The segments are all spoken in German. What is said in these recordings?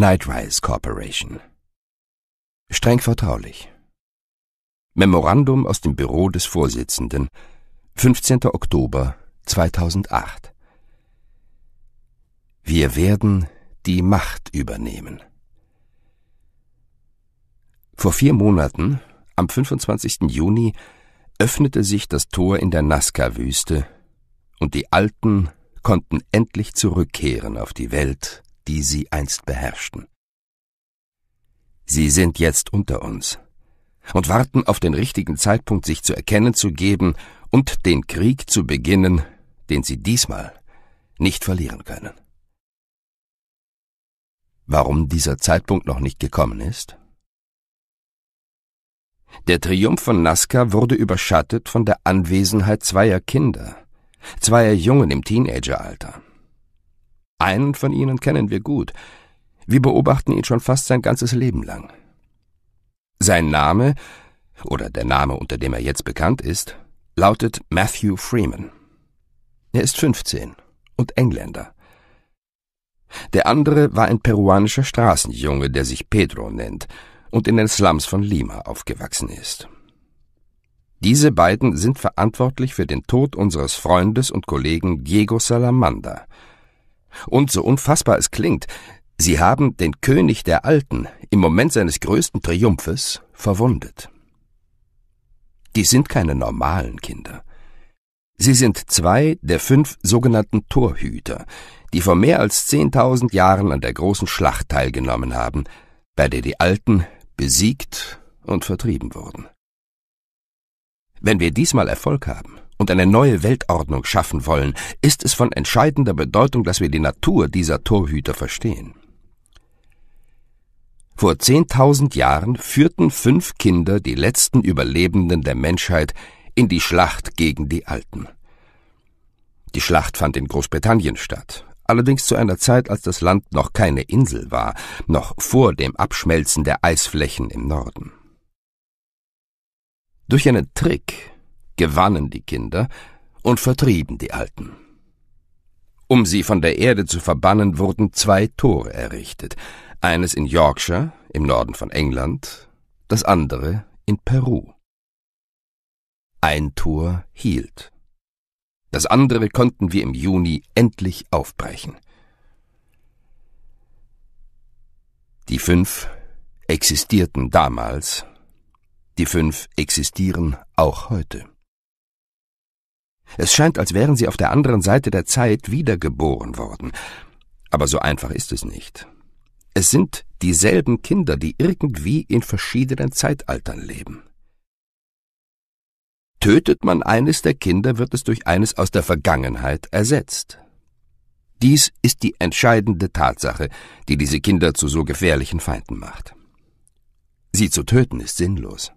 Nightrise Corporation. Streng vertraulich. Memorandum aus dem Büro des Vorsitzenden, 15. Oktober 2008. Wir werden die Macht übernehmen. Vor vier Monaten, am 25. Juni, öffnete sich das Tor in der Nazca-Wüste und die Alten konnten endlich zurückkehren auf die Welt die sie einst beherrschten. Sie sind jetzt unter uns und warten auf den richtigen Zeitpunkt, sich zu erkennen zu geben und den Krieg zu beginnen, den sie diesmal nicht verlieren können. Warum dieser Zeitpunkt noch nicht gekommen ist? Der Triumph von Nazca wurde überschattet von der Anwesenheit zweier Kinder, zweier Jungen im Teenageralter. Einen von ihnen kennen wir gut. Wir beobachten ihn schon fast sein ganzes Leben lang. Sein Name, oder der Name, unter dem er jetzt bekannt ist, lautet Matthew Freeman. Er ist 15 und Engländer. Der andere war ein peruanischer Straßenjunge, der sich Pedro nennt und in den Slums von Lima aufgewachsen ist. Diese beiden sind verantwortlich für den Tod unseres Freundes und Kollegen Diego Salamander – und so unfassbar es klingt, sie haben den König der Alten im Moment seines größten Triumphes verwundet. Die sind keine normalen Kinder. Sie sind zwei der fünf sogenannten Torhüter, die vor mehr als zehntausend Jahren an der großen Schlacht teilgenommen haben, bei der die Alten besiegt und vertrieben wurden. Wenn wir diesmal Erfolg haben, und eine neue Weltordnung schaffen wollen, ist es von entscheidender Bedeutung, dass wir die Natur dieser Torhüter verstehen. Vor 10.000 Jahren führten fünf Kinder die letzten Überlebenden der Menschheit in die Schlacht gegen die Alten. Die Schlacht fand in Großbritannien statt, allerdings zu einer Zeit, als das Land noch keine Insel war, noch vor dem Abschmelzen der Eisflächen im Norden. Durch einen Trick gewannen die Kinder und vertrieben die Alten. Um sie von der Erde zu verbannen, wurden zwei Tore errichtet, eines in Yorkshire, im Norden von England, das andere in Peru. Ein Tor hielt. Das andere konnten wir im Juni endlich aufbrechen. Die fünf existierten damals, die fünf existieren auch heute. Es scheint, als wären sie auf der anderen Seite der Zeit wiedergeboren worden. Aber so einfach ist es nicht. Es sind dieselben Kinder, die irgendwie in verschiedenen Zeitaltern leben. Tötet man eines der Kinder, wird es durch eines aus der Vergangenheit ersetzt. Dies ist die entscheidende Tatsache, die diese Kinder zu so gefährlichen Feinden macht. Sie zu töten ist sinnlos.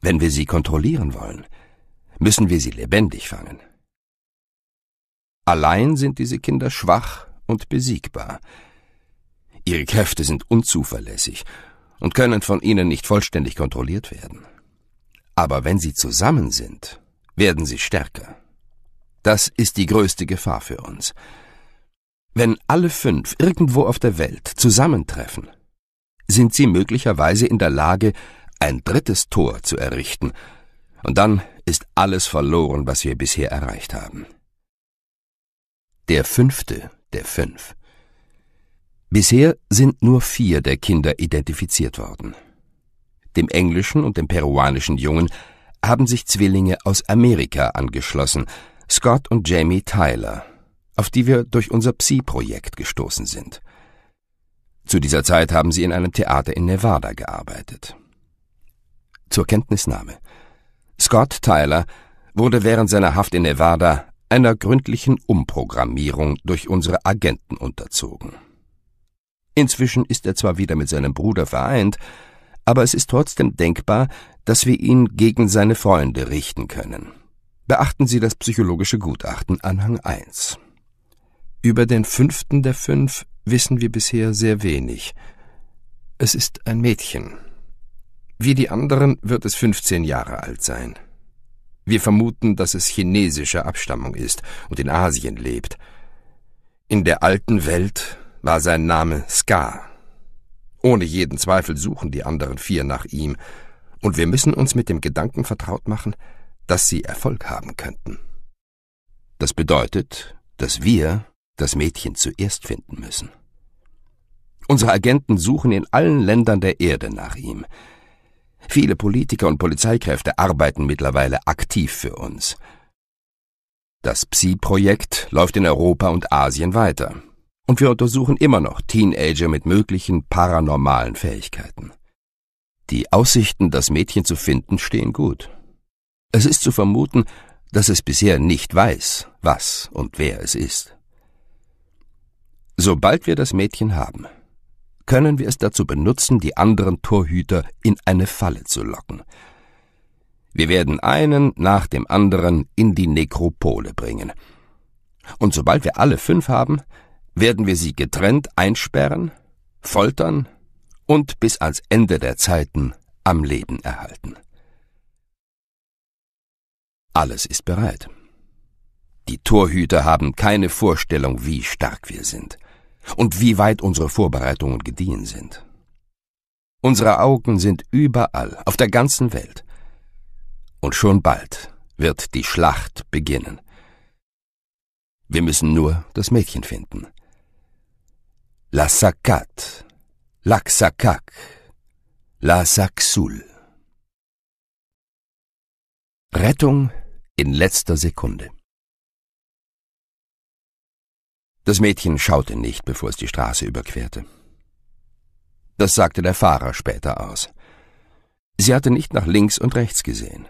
Wenn wir sie kontrollieren wollen, müssen wir sie lebendig fangen. Allein sind diese Kinder schwach und besiegbar. Ihre Kräfte sind unzuverlässig und können von ihnen nicht vollständig kontrolliert werden. Aber wenn sie zusammen sind, werden sie stärker. Das ist die größte Gefahr für uns. Wenn alle fünf irgendwo auf der Welt zusammentreffen, sind sie möglicherweise in der Lage, ein drittes Tor zu errichten, und dann ist alles verloren, was wir bisher erreicht haben. Der fünfte der fünf. Bisher sind nur vier der Kinder identifiziert worden. Dem englischen und dem peruanischen Jungen haben sich Zwillinge aus Amerika angeschlossen, Scott und Jamie Tyler, auf die wir durch unser Psi-Projekt gestoßen sind. Zu dieser Zeit haben sie in einem Theater in Nevada gearbeitet. Zur Kenntnisnahme. Scott Tyler wurde während seiner Haft in Nevada einer gründlichen Umprogrammierung durch unsere Agenten unterzogen. Inzwischen ist er zwar wieder mit seinem Bruder vereint, aber es ist trotzdem denkbar, dass wir ihn gegen seine Freunde richten können. Beachten Sie das psychologische Gutachten Anhang 1. Über den fünften der fünf wissen wir bisher sehr wenig. Es ist ein Mädchen. Wie die anderen wird es 15 Jahre alt sein. Wir vermuten, dass es chinesischer Abstammung ist und in Asien lebt. In der alten Welt war sein Name Ska. Ohne jeden Zweifel suchen die anderen vier nach ihm, und wir müssen uns mit dem Gedanken vertraut machen, dass sie Erfolg haben könnten. Das bedeutet, dass wir das Mädchen zuerst finden müssen. Unsere Agenten suchen in allen Ländern der Erde nach ihm, Viele Politiker und Polizeikräfte arbeiten mittlerweile aktiv für uns. Das Psi-Projekt läuft in Europa und Asien weiter. Und wir untersuchen immer noch Teenager mit möglichen paranormalen Fähigkeiten. Die Aussichten, das Mädchen zu finden, stehen gut. Es ist zu vermuten, dass es bisher nicht weiß, was und wer es ist. Sobald wir das Mädchen haben, können wir es dazu benutzen, die anderen Torhüter in eine Falle zu locken. Wir werden einen nach dem anderen in die Nekropole bringen. Und sobald wir alle fünf haben, werden wir sie getrennt einsperren, foltern und bis ans Ende der Zeiten am Leben erhalten. Alles ist bereit. Die Torhüter haben keine Vorstellung, wie stark wir sind und wie weit unsere Vorbereitungen gediehen sind. Unsere Augen sind überall, auf der ganzen Welt. Und schon bald wird die Schlacht beginnen. Wir müssen nur das Mädchen finden. La Sakat, Laksakak, La Saksul. Rettung in letzter Sekunde. Das Mädchen schaute nicht, bevor es die Straße überquerte. Das sagte der Fahrer später aus. Sie hatte nicht nach links und rechts gesehen.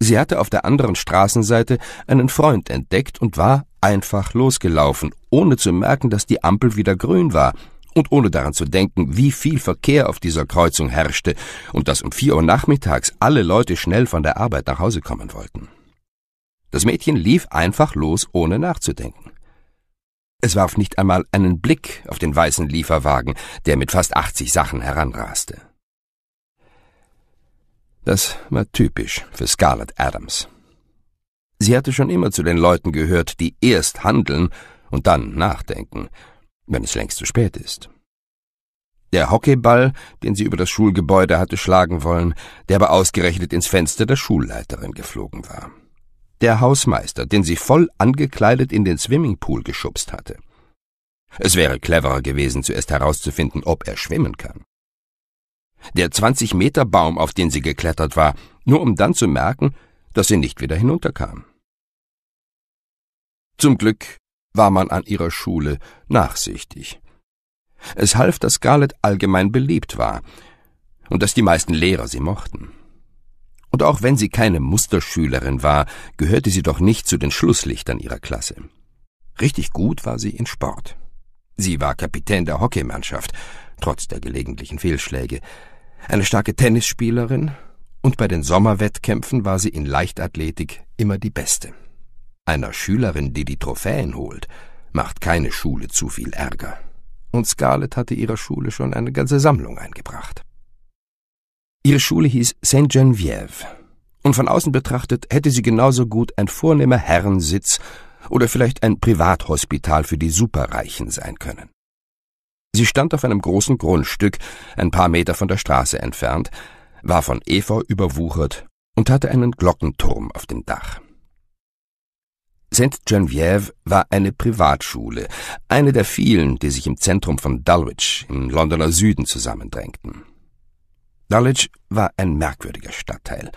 Sie hatte auf der anderen Straßenseite einen Freund entdeckt und war einfach losgelaufen, ohne zu merken, dass die Ampel wieder grün war und ohne daran zu denken, wie viel Verkehr auf dieser Kreuzung herrschte und dass um vier Uhr nachmittags alle Leute schnell von der Arbeit nach Hause kommen wollten. Das Mädchen lief einfach los, ohne nachzudenken. Es warf nicht einmal einen Blick auf den weißen Lieferwagen, der mit fast 80 Sachen heranraste. Das war typisch für Scarlett Adams. Sie hatte schon immer zu den Leuten gehört, die erst handeln und dann nachdenken, wenn es längst zu spät ist. Der Hockeyball, den sie über das Schulgebäude hatte schlagen wollen, der aber ausgerechnet ins Fenster der Schulleiterin geflogen war der Hausmeister, den sie voll angekleidet in den Swimmingpool geschubst hatte. Es wäre cleverer gewesen, zuerst herauszufinden, ob er schwimmen kann. Der 20-Meter-Baum, auf den sie geklettert war, nur um dann zu merken, dass sie nicht wieder hinunterkam. Zum Glück war man an ihrer Schule nachsichtig. Es half, dass Scarlett allgemein beliebt war und dass die meisten Lehrer sie mochten. Und auch wenn sie keine Musterschülerin war, gehörte sie doch nicht zu den Schlusslichtern ihrer Klasse. Richtig gut war sie in Sport. Sie war Kapitän der Hockeymannschaft, trotz der gelegentlichen Fehlschläge, eine starke Tennisspielerin und bei den Sommerwettkämpfen war sie in Leichtathletik immer die Beste. Einer Schülerin, die die Trophäen holt, macht keine Schule zu viel Ärger. Und Scarlett hatte ihrer Schule schon eine ganze Sammlung eingebracht. Ihre Schule hieß St. Genevieve. Und von außen betrachtet hätte sie genauso gut ein vornehmer Herrensitz oder vielleicht ein Privathospital für die Superreichen sein können. Sie stand auf einem großen Grundstück, ein paar Meter von der Straße entfernt, war von Efeu überwuchert und hatte einen Glockenturm auf dem Dach. St. Genevieve war eine Privatschule, eine der vielen, die sich im Zentrum von Dulwich im Londoner Süden zusammendrängten. Dulwich war ein merkwürdiger Stadtteil.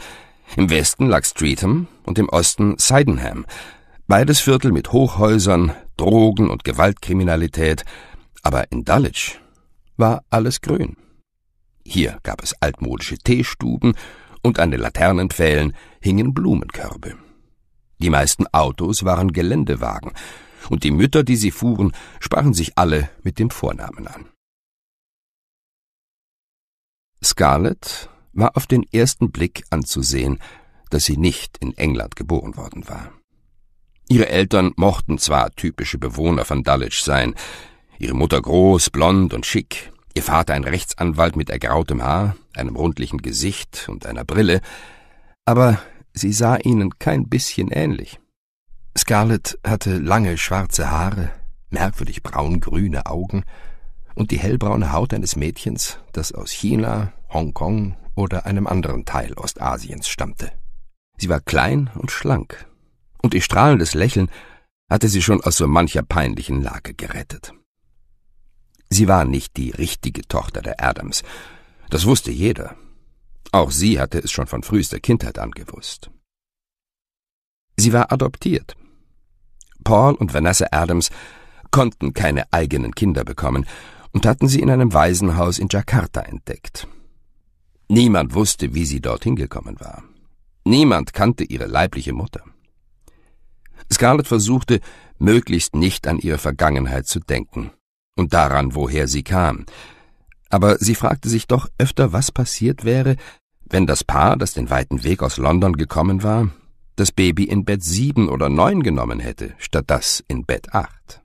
Im Westen lag Streatham und im Osten Sydenham, beides Viertel mit Hochhäusern, Drogen und Gewaltkriminalität, aber in Dulwich war alles grün. Hier gab es altmodische Teestuben und an den Laternenpfählen hingen Blumenkörbe. Die meisten Autos waren Geländewagen, und die Mütter, die sie fuhren, sprachen sich alle mit dem Vornamen an. Scarlett war auf den ersten Blick anzusehen, dass sie nicht in England geboren worden war. Ihre Eltern mochten zwar typische Bewohner von Dulwich sein, ihre Mutter groß, blond und schick, ihr Vater ein Rechtsanwalt mit ergrautem Haar, einem rundlichen Gesicht und einer Brille, aber sie sah ihnen kein bisschen ähnlich. Scarlett hatte lange schwarze Haare, merkwürdig braungrüne Augen und die hellbraune Haut eines Mädchens, das aus China, Hongkong oder einem anderen Teil Ostasiens stammte. Sie war klein und schlank, und ihr strahlendes Lächeln hatte sie schon aus so mancher peinlichen Lage gerettet. Sie war nicht die richtige Tochter der Adams, das wusste jeder. Auch sie hatte es schon von frühester Kindheit an gewusst. Sie war adoptiert. Paul und Vanessa Adams konnten keine eigenen Kinder bekommen und hatten sie in einem Waisenhaus in Jakarta entdeckt, Niemand wusste, wie sie dorthin gekommen war. Niemand kannte ihre leibliche Mutter. Scarlett versuchte, möglichst nicht an ihre Vergangenheit zu denken und daran, woher sie kam. Aber sie fragte sich doch öfter, was passiert wäre, wenn das Paar, das den weiten Weg aus London gekommen war, das Baby in Bett sieben oder neun genommen hätte, statt das in Bett acht.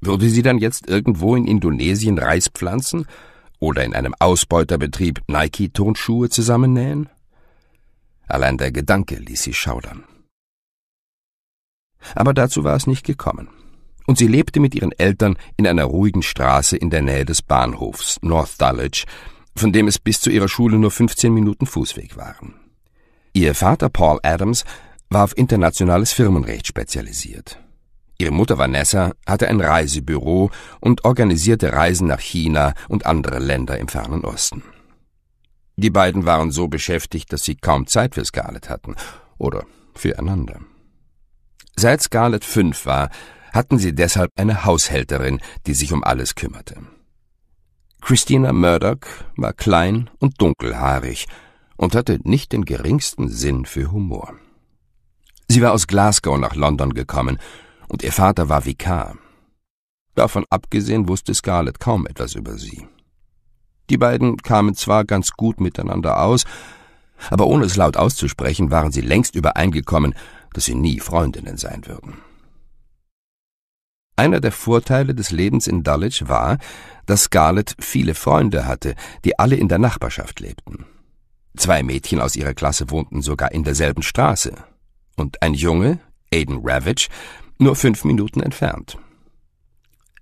Würde sie dann jetzt irgendwo in Indonesien Reis pflanzen oder in einem Ausbeuterbetrieb Nike-Turnschuhe zusammennähen? Allein der Gedanke ließ sie schaudern. Aber dazu war es nicht gekommen. Und sie lebte mit ihren Eltern in einer ruhigen Straße in der Nähe des Bahnhofs North Dulwich, von dem es bis zu ihrer Schule nur 15 Minuten Fußweg waren. Ihr Vater Paul Adams war auf internationales Firmenrecht spezialisiert. Ihre Mutter Vanessa hatte ein Reisebüro und organisierte Reisen nach China und andere Länder im fernen Osten. Die beiden waren so beschäftigt, dass sie kaum Zeit für Scarlett hatten oder füreinander. Seit Scarlett fünf war, hatten sie deshalb eine Haushälterin, die sich um alles kümmerte. Christina Murdoch war klein und dunkelhaarig und hatte nicht den geringsten Sinn für Humor. Sie war aus Glasgow nach London gekommen und ihr Vater war Vikar. Davon abgesehen wusste Scarlett kaum etwas über sie. Die beiden kamen zwar ganz gut miteinander aus, aber ohne es laut auszusprechen, waren sie längst übereingekommen, dass sie nie Freundinnen sein würden. Einer der Vorteile des Lebens in Dulwich war, dass Scarlett viele Freunde hatte, die alle in der Nachbarschaft lebten. Zwei Mädchen aus ihrer Klasse wohnten sogar in derselben Straße, und ein Junge, Aiden Ravage, nur fünf Minuten entfernt.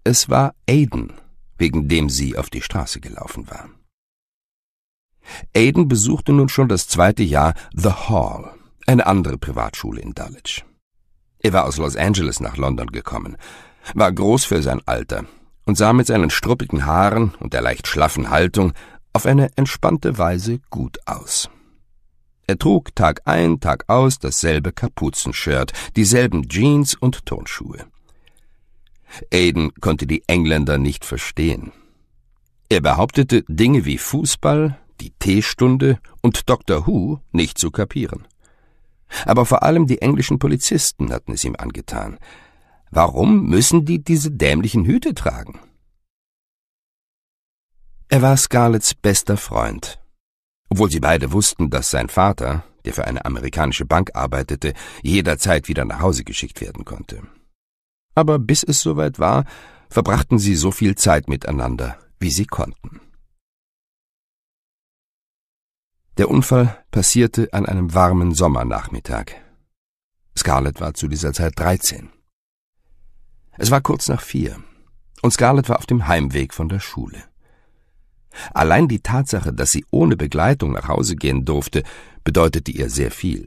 Es war Aiden, wegen dem sie auf die Straße gelaufen war. Aiden besuchte nun schon das zweite Jahr The Hall, eine andere Privatschule in Dulwich. Er war aus Los Angeles nach London gekommen, war groß für sein Alter und sah mit seinen struppigen Haaren und der leicht schlaffen Haltung auf eine entspannte Weise gut aus. Er trug Tag ein, Tag aus dasselbe Kapuzenshirt, dieselben Jeans und Turnschuhe. Aiden konnte die Engländer nicht verstehen. Er behauptete, Dinge wie Fußball, die Teestunde und Dr. Who nicht zu kapieren. Aber vor allem die englischen Polizisten hatten es ihm angetan. Warum müssen die diese dämlichen Hüte tragen? Er war Scarlets bester Freund obwohl sie beide wussten, dass sein Vater, der für eine amerikanische Bank arbeitete, jederzeit wieder nach Hause geschickt werden konnte. Aber bis es soweit war, verbrachten sie so viel Zeit miteinander, wie sie konnten. Der Unfall passierte an einem warmen Sommernachmittag. Scarlett war zu dieser Zeit 13. Es war kurz nach vier, und Scarlett war auf dem Heimweg von der Schule. Allein die Tatsache, dass sie ohne Begleitung nach Hause gehen durfte, bedeutete ihr sehr viel.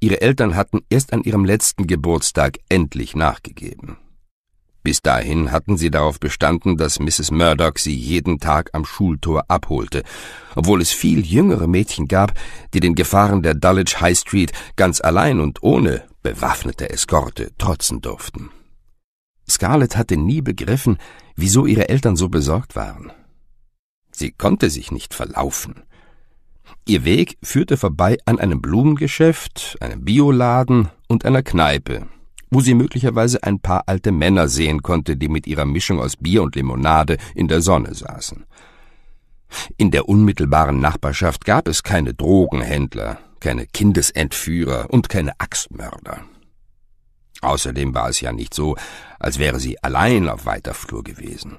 Ihre Eltern hatten erst an ihrem letzten Geburtstag endlich nachgegeben. Bis dahin hatten sie darauf bestanden, dass Mrs. Murdoch sie jeden Tag am Schultor abholte, obwohl es viel jüngere Mädchen gab, die den Gefahren der Dulwich High Street ganz allein und ohne bewaffnete Eskorte trotzen durften. Scarlett hatte nie begriffen, wieso ihre Eltern so besorgt waren. Sie konnte sich nicht verlaufen. Ihr Weg führte vorbei an einem Blumengeschäft, einem Bioladen und einer Kneipe, wo sie möglicherweise ein paar alte Männer sehen konnte, die mit ihrer Mischung aus Bier und Limonade in der Sonne saßen. In der unmittelbaren Nachbarschaft gab es keine Drogenhändler, keine Kindesentführer und keine Axtmörder. Außerdem war es ja nicht so, als wäre sie allein auf weiter Flur gewesen.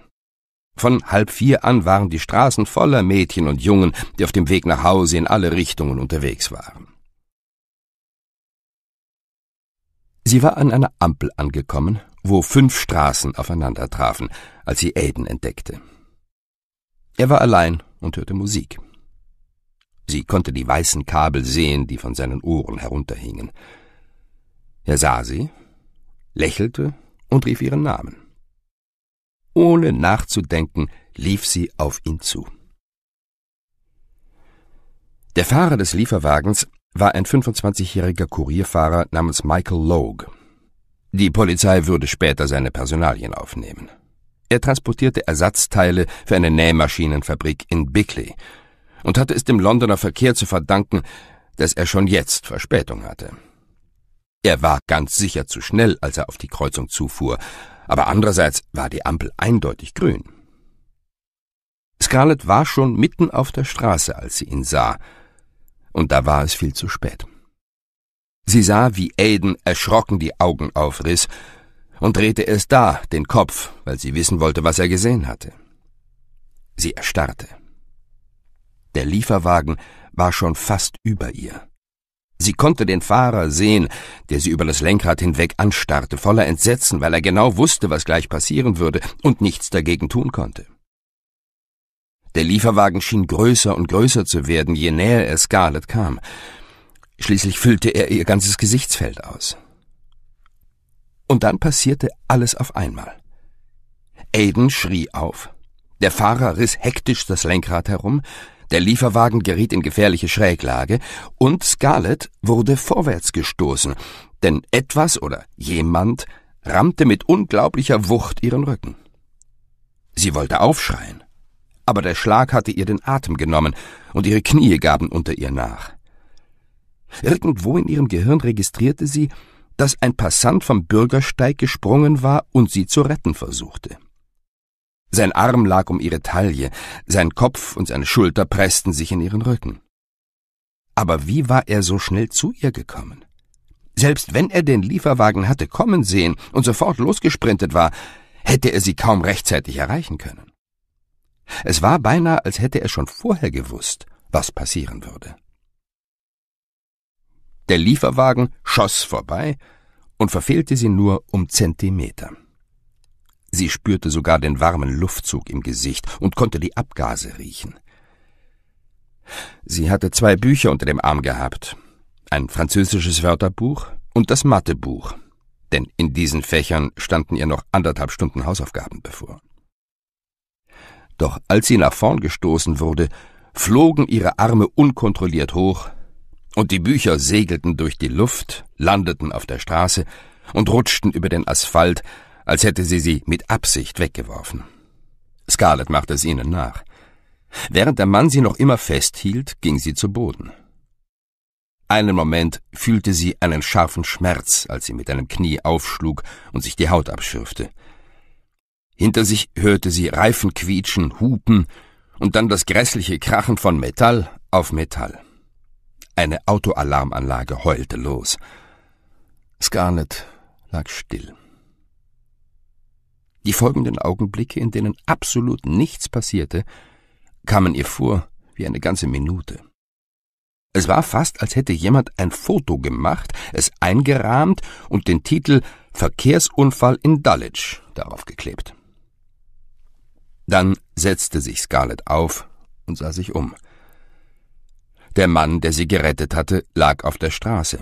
Von halb vier an waren die Straßen voller Mädchen und Jungen, die auf dem Weg nach Hause in alle Richtungen unterwegs waren. Sie war an einer Ampel angekommen, wo fünf Straßen aufeinander trafen, als sie Aiden entdeckte. Er war allein und hörte Musik. Sie konnte die weißen Kabel sehen, die von seinen Ohren herunterhingen. Er sah sie, lächelte und rief ihren Namen. Ohne nachzudenken lief sie auf ihn zu. Der Fahrer des Lieferwagens war ein 25-jähriger Kurierfahrer namens Michael Logue. Die Polizei würde später seine Personalien aufnehmen. Er transportierte Ersatzteile für eine Nähmaschinenfabrik in Bickley und hatte es dem Londoner Verkehr zu verdanken, dass er schon jetzt Verspätung hatte. Er war ganz sicher zu schnell, als er auf die Kreuzung zufuhr, aber andererseits war die Ampel eindeutig grün. Scarlett war schon mitten auf der Straße, als sie ihn sah, und da war es viel zu spät. Sie sah, wie Aiden erschrocken die Augen aufriss und drehte erst da den Kopf, weil sie wissen wollte, was er gesehen hatte. Sie erstarrte. Der Lieferwagen war schon fast über ihr. Sie konnte den Fahrer sehen, der sie über das Lenkrad hinweg anstarrte, voller Entsetzen, weil er genau wusste, was gleich passieren würde und nichts dagegen tun konnte. Der Lieferwagen schien größer und größer zu werden, je näher er Scarlett kam. Schließlich füllte er ihr ganzes Gesichtsfeld aus. Und dann passierte alles auf einmal. Aiden schrie auf. Der Fahrer riss hektisch das Lenkrad herum, der Lieferwagen geriet in gefährliche Schräglage und Scarlett wurde vorwärts gestoßen, denn etwas oder jemand rammte mit unglaublicher Wucht ihren Rücken. Sie wollte aufschreien, aber der Schlag hatte ihr den Atem genommen und ihre Knie gaben unter ihr nach. Irgendwo in ihrem Gehirn registrierte sie, dass ein Passant vom Bürgersteig gesprungen war und sie zu retten versuchte. Sein Arm lag um ihre Taille, sein Kopf und seine Schulter pressten sich in ihren Rücken. Aber wie war er so schnell zu ihr gekommen? Selbst wenn er den Lieferwagen hatte kommen sehen und sofort losgesprintet war, hätte er sie kaum rechtzeitig erreichen können. Es war beinahe, als hätte er schon vorher gewusst, was passieren würde. Der Lieferwagen schoss vorbei und verfehlte sie nur um Zentimeter. Sie spürte sogar den warmen Luftzug im Gesicht und konnte die Abgase riechen. Sie hatte zwei Bücher unter dem Arm gehabt, ein französisches Wörterbuch und das Mathebuch, denn in diesen Fächern standen ihr noch anderthalb Stunden Hausaufgaben bevor. Doch als sie nach vorn gestoßen wurde, flogen ihre Arme unkontrolliert hoch, und die Bücher segelten durch die Luft, landeten auf der Straße und rutschten über den Asphalt, als hätte sie sie mit Absicht weggeworfen. Scarlett machte es ihnen nach. Während der Mann sie noch immer festhielt, ging sie zu Boden. Einen Moment fühlte sie einen scharfen Schmerz, als sie mit einem Knie aufschlug und sich die Haut abschürfte. Hinter sich hörte sie Reifen quietschen, hupen und dann das grässliche Krachen von Metall auf Metall. Eine Autoalarmanlage heulte los. Scarlett lag still. Die folgenden Augenblicke, in denen absolut nichts passierte, kamen ihr vor wie eine ganze Minute. Es war fast, als hätte jemand ein Foto gemacht, es eingerahmt und den Titel Verkehrsunfall in Dulwich darauf geklebt. Dann setzte sich Scarlett auf und sah sich um. Der Mann, der sie gerettet hatte, lag auf der Straße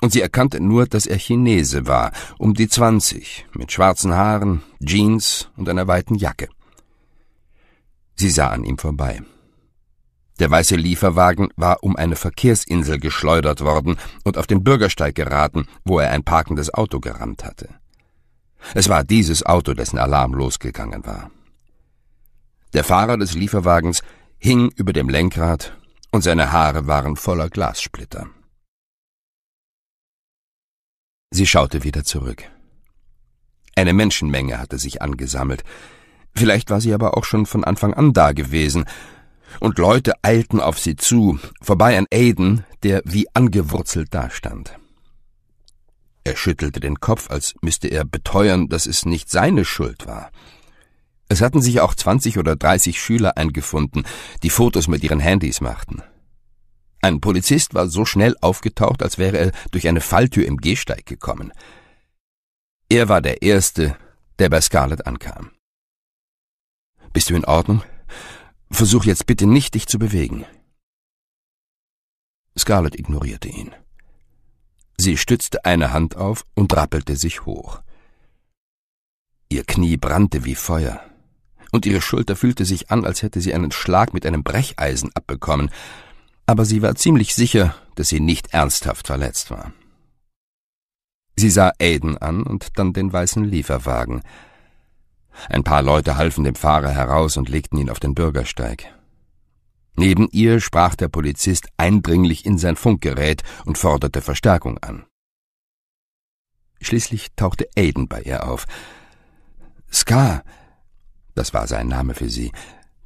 und sie erkannte nur, dass er Chinese war, um die zwanzig, mit schwarzen Haaren, Jeans und einer weiten Jacke. Sie sah an ihm vorbei. Der weiße Lieferwagen war um eine Verkehrsinsel geschleudert worden und auf den Bürgersteig geraten, wo er ein parkendes Auto gerammt hatte. Es war dieses Auto, dessen Alarm losgegangen war. Der Fahrer des Lieferwagens hing über dem Lenkrad und seine Haare waren voller Glassplitter. Sie schaute wieder zurück. Eine Menschenmenge hatte sich angesammelt. Vielleicht war sie aber auch schon von Anfang an da gewesen. Und Leute eilten auf sie zu, vorbei an Aiden, der wie angewurzelt dastand. Er schüttelte den Kopf, als müsste er beteuern, dass es nicht seine Schuld war. Es hatten sich auch 20 oder 30 Schüler eingefunden, die Fotos mit ihren Handys machten. Ein Polizist war so schnell aufgetaucht, als wäre er durch eine Falltür im Gehsteig gekommen. Er war der Erste, der bei Scarlett ankam. Bist du in Ordnung? Versuch jetzt bitte nicht, dich zu bewegen. Scarlett ignorierte ihn. Sie stützte eine Hand auf und rappelte sich hoch. Ihr Knie brannte wie Feuer, und ihre Schulter fühlte sich an, als hätte sie einen Schlag mit einem Brecheisen abbekommen, aber sie war ziemlich sicher, dass sie nicht ernsthaft verletzt war. Sie sah Aiden an und dann den weißen Lieferwagen. Ein paar Leute halfen dem Fahrer heraus und legten ihn auf den Bürgersteig. Neben ihr sprach der Polizist eindringlich in sein Funkgerät und forderte Verstärkung an. Schließlich tauchte Aiden bei ihr auf. Scar, das war sein Name für sie,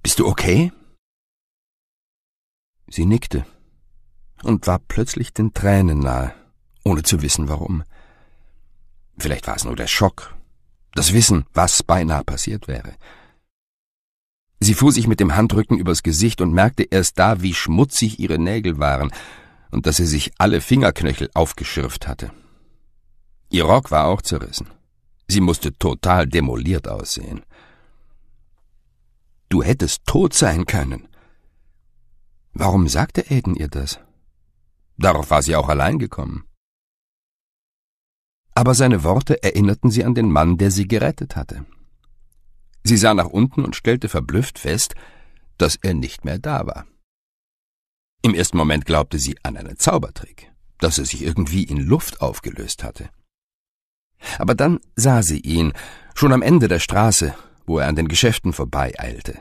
bist du okay? Sie nickte und war plötzlich den Tränen nahe, ohne zu wissen warum. Vielleicht war es nur der Schock, das Wissen, was beinahe passiert wäre. Sie fuhr sich mit dem Handrücken übers Gesicht und merkte erst da, wie schmutzig ihre Nägel waren und dass sie sich alle Fingerknöchel aufgeschürft hatte. Ihr Rock war auch zerrissen. Sie musste total demoliert aussehen. Du hättest tot sein können, Warum sagte Aiden ihr das? Darauf war sie auch allein gekommen. Aber seine Worte erinnerten sie an den Mann, der sie gerettet hatte. Sie sah nach unten und stellte verblüfft fest, dass er nicht mehr da war. Im ersten Moment glaubte sie an einen Zaubertrick, dass er sich irgendwie in Luft aufgelöst hatte. Aber dann sah sie ihn, schon am Ende der Straße, wo er an den Geschäften vorbeieilte.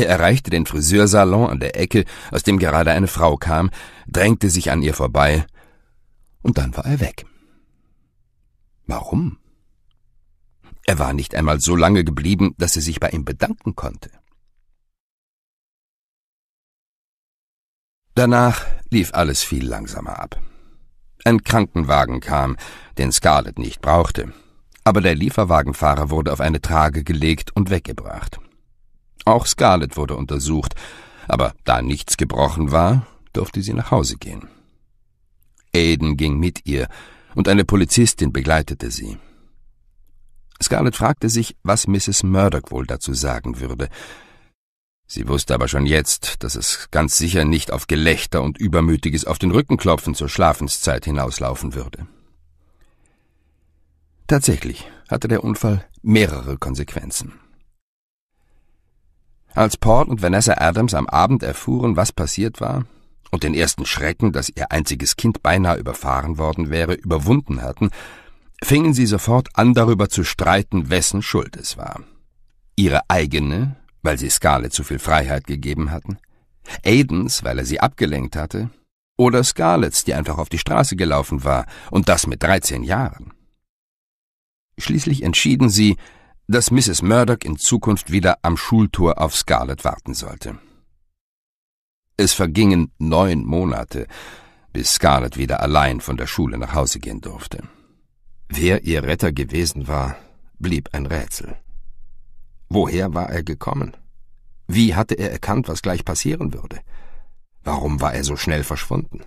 Er erreichte den Friseursalon an der Ecke, aus dem gerade eine Frau kam, drängte sich an ihr vorbei, und dann war er weg. Warum? Er war nicht einmal so lange geblieben, dass sie sich bei ihm bedanken konnte. Danach lief alles viel langsamer ab. Ein Krankenwagen kam, den Scarlett nicht brauchte, aber der Lieferwagenfahrer wurde auf eine Trage gelegt und weggebracht. Auch Scarlett wurde untersucht, aber da nichts gebrochen war, durfte sie nach Hause gehen. Aiden ging mit ihr, und eine Polizistin begleitete sie. Scarlett fragte sich, was Mrs. Murdoch wohl dazu sagen würde. Sie wusste aber schon jetzt, dass es ganz sicher nicht auf Gelächter und übermütiges auf den Rückenklopfen zur Schlafenszeit hinauslaufen würde. Tatsächlich hatte der Unfall mehrere Konsequenzen. Als Port und Vanessa Adams am Abend erfuhren, was passiert war, und den ersten Schrecken, dass ihr einziges Kind beinahe überfahren worden wäre, überwunden hatten, fingen sie sofort an, darüber zu streiten, wessen Schuld es war. Ihre eigene, weil sie Scarlett zu viel Freiheit gegeben hatten, Aidens, weil er sie abgelenkt hatte, oder Scarletts, die einfach auf die Straße gelaufen war, und das mit 13 Jahren. Schließlich entschieden sie, dass Mrs. Murdoch in Zukunft wieder am Schultor auf Scarlett warten sollte. Es vergingen neun Monate, bis Scarlett wieder allein von der Schule nach Hause gehen durfte. Wer ihr Retter gewesen war, blieb ein Rätsel. Woher war er gekommen? Wie hatte er erkannt, was gleich passieren würde? Warum war er so schnell verschwunden?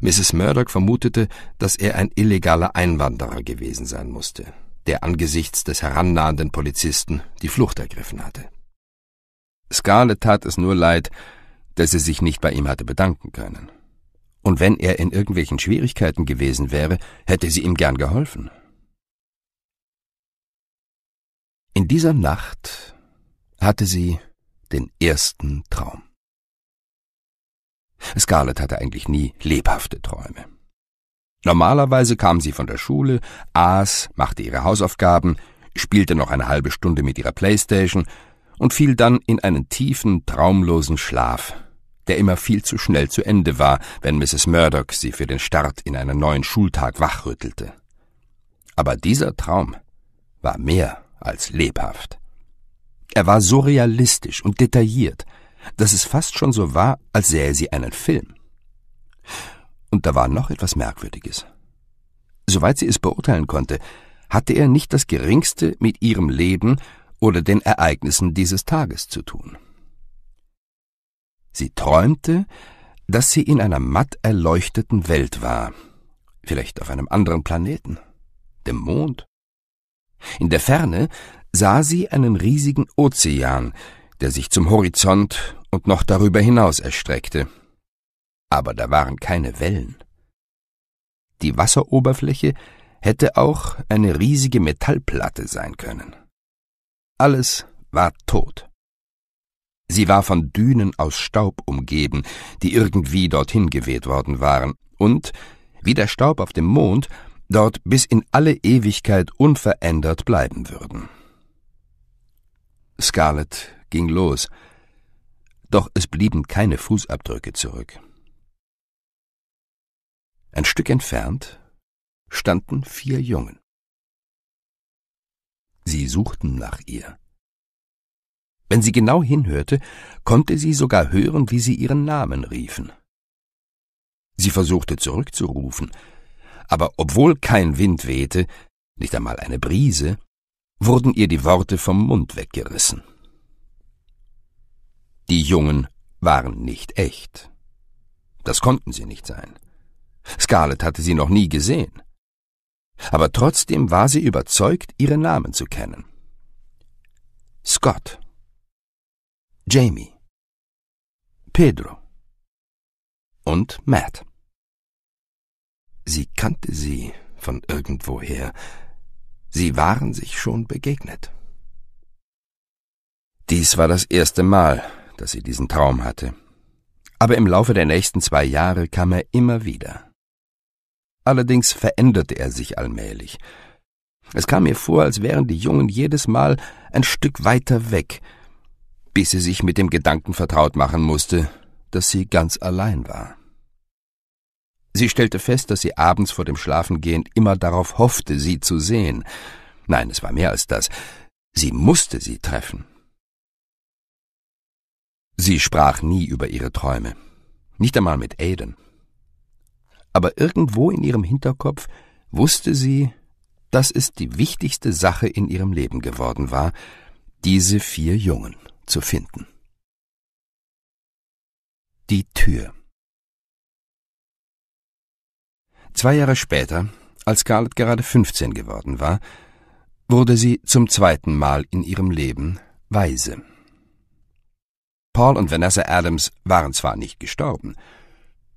Mrs. Murdoch vermutete, dass er ein illegaler Einwanderer gewesen sein musste, der angesichts des herannahenden Polizisten die Flucht ergriffen hatte. Scarlett tat es nur leid, dass sie sich nicht bei ihm hatte bedanken können. Und wenn er in irgendwelchen Schwierigkeiten gewesen wäre, hätte sie ihm gern geholfen. In dieser Nacht hatte sie den ersten Traum. Scarlett hatte eigentlich nie lebhafte Träume. Normalerweise kam sie von der Schule, aß, machte ihre Hausaufgaben, spielte noch eine halbe Stunde mit ihrer Playstation und fiel dann in einen tiefen, traumlosen Schlaf, der immer viel zu schnell zu Ende war, wenn Mrs. Murdoch sie für den Start in einen neuen Schultag wachrüttelte. Aber dieser Traum war mehr als lebhaft. Er war so realistisch und detailliert, dass es fast schon so war, als sähe sie einen Film. Und da war noch etwas Merkwürdiges. Soweit sie es beurteilen konnte, hatte er nicht das geringste mit ihrem Leben oder den Ereignissen dieses Tages zu tun. Sie träumte, dass sie in einer matt erleuchteten Welt war, vielleicht auf einem anderen Planeten, dem Mond. In der Ferne sah sie einen riesigen Ozean, der sich zum Horizont und noch darüber hinaus erstreckte, aber da waren keine Wellen. Die Wasseroberfläche hätte auch eine riesige Metallplatte sein können. Alles war tot. Sie war von Dünen aus Staub umgeben, die irgendwie dorthin geweht worden waren, und, wie der Staub auf dem Mond, dort bis in alle Ewigkeit unverändert bleiben würden. Scarlett ging los, doch es blieben keine Fußabdrücke zurück. Ein Stück entfernt standen vier Jungen. Sie suchten nach ihr. Wenn sie genau hinhörte, konnte sie sogar hören, wie sie ihren Namen riefen. Sie versuchte zurückzurufen, aber obwohl kein Wind wehte, nicht einmal eine Brise, wurden ihr die Worte vom Mund weggerissen. Die Jungen waren nicht echt. Das konnten sie nicht sein. Scarlett hatte sie noch nie gesehen. Aber trotzdem war sie überzeugt, ihren Namen zu kennen. Scott. Jamie. Pedro. Und Matt. Sie kannte sie von irgendwoher. Sie waren sich schon begegnet. Dies war das erste Mal, dass sie diesen Traum hatte. Aber im Laufe der nächsten zwei Jahre kam er immer wieder. Allerdings veränderte er sich allmählich. Es kam mir vor, als wären die Jungen jedes Mal ein Stück weiter weg, bis sie sich mit dem Gedanken vertraut machen musste, dass sie ganz allein war. Sie stellte fest, dass sie abends vor dem Schlafengehen immer darauf hoffte, sie zu sehen. Nein, es war mehr als das. Sie musste sie treffen. Sie sprach nie über ihre Träume, nicht einmal mit Aiden aber irgendwo in ihrem Hinterkopf wusste sie, dass es die wichtigste Sache in ihrem Leben geworden war, diese vier Jungen zu finden. Die Tür Zwei Jahre später, als Scarlett gerade 15 geworden war, wurde sie zum zweiten Mal in ihrem Leben weise. Paul und Vanessa Adams waren zwar nicht gestorben,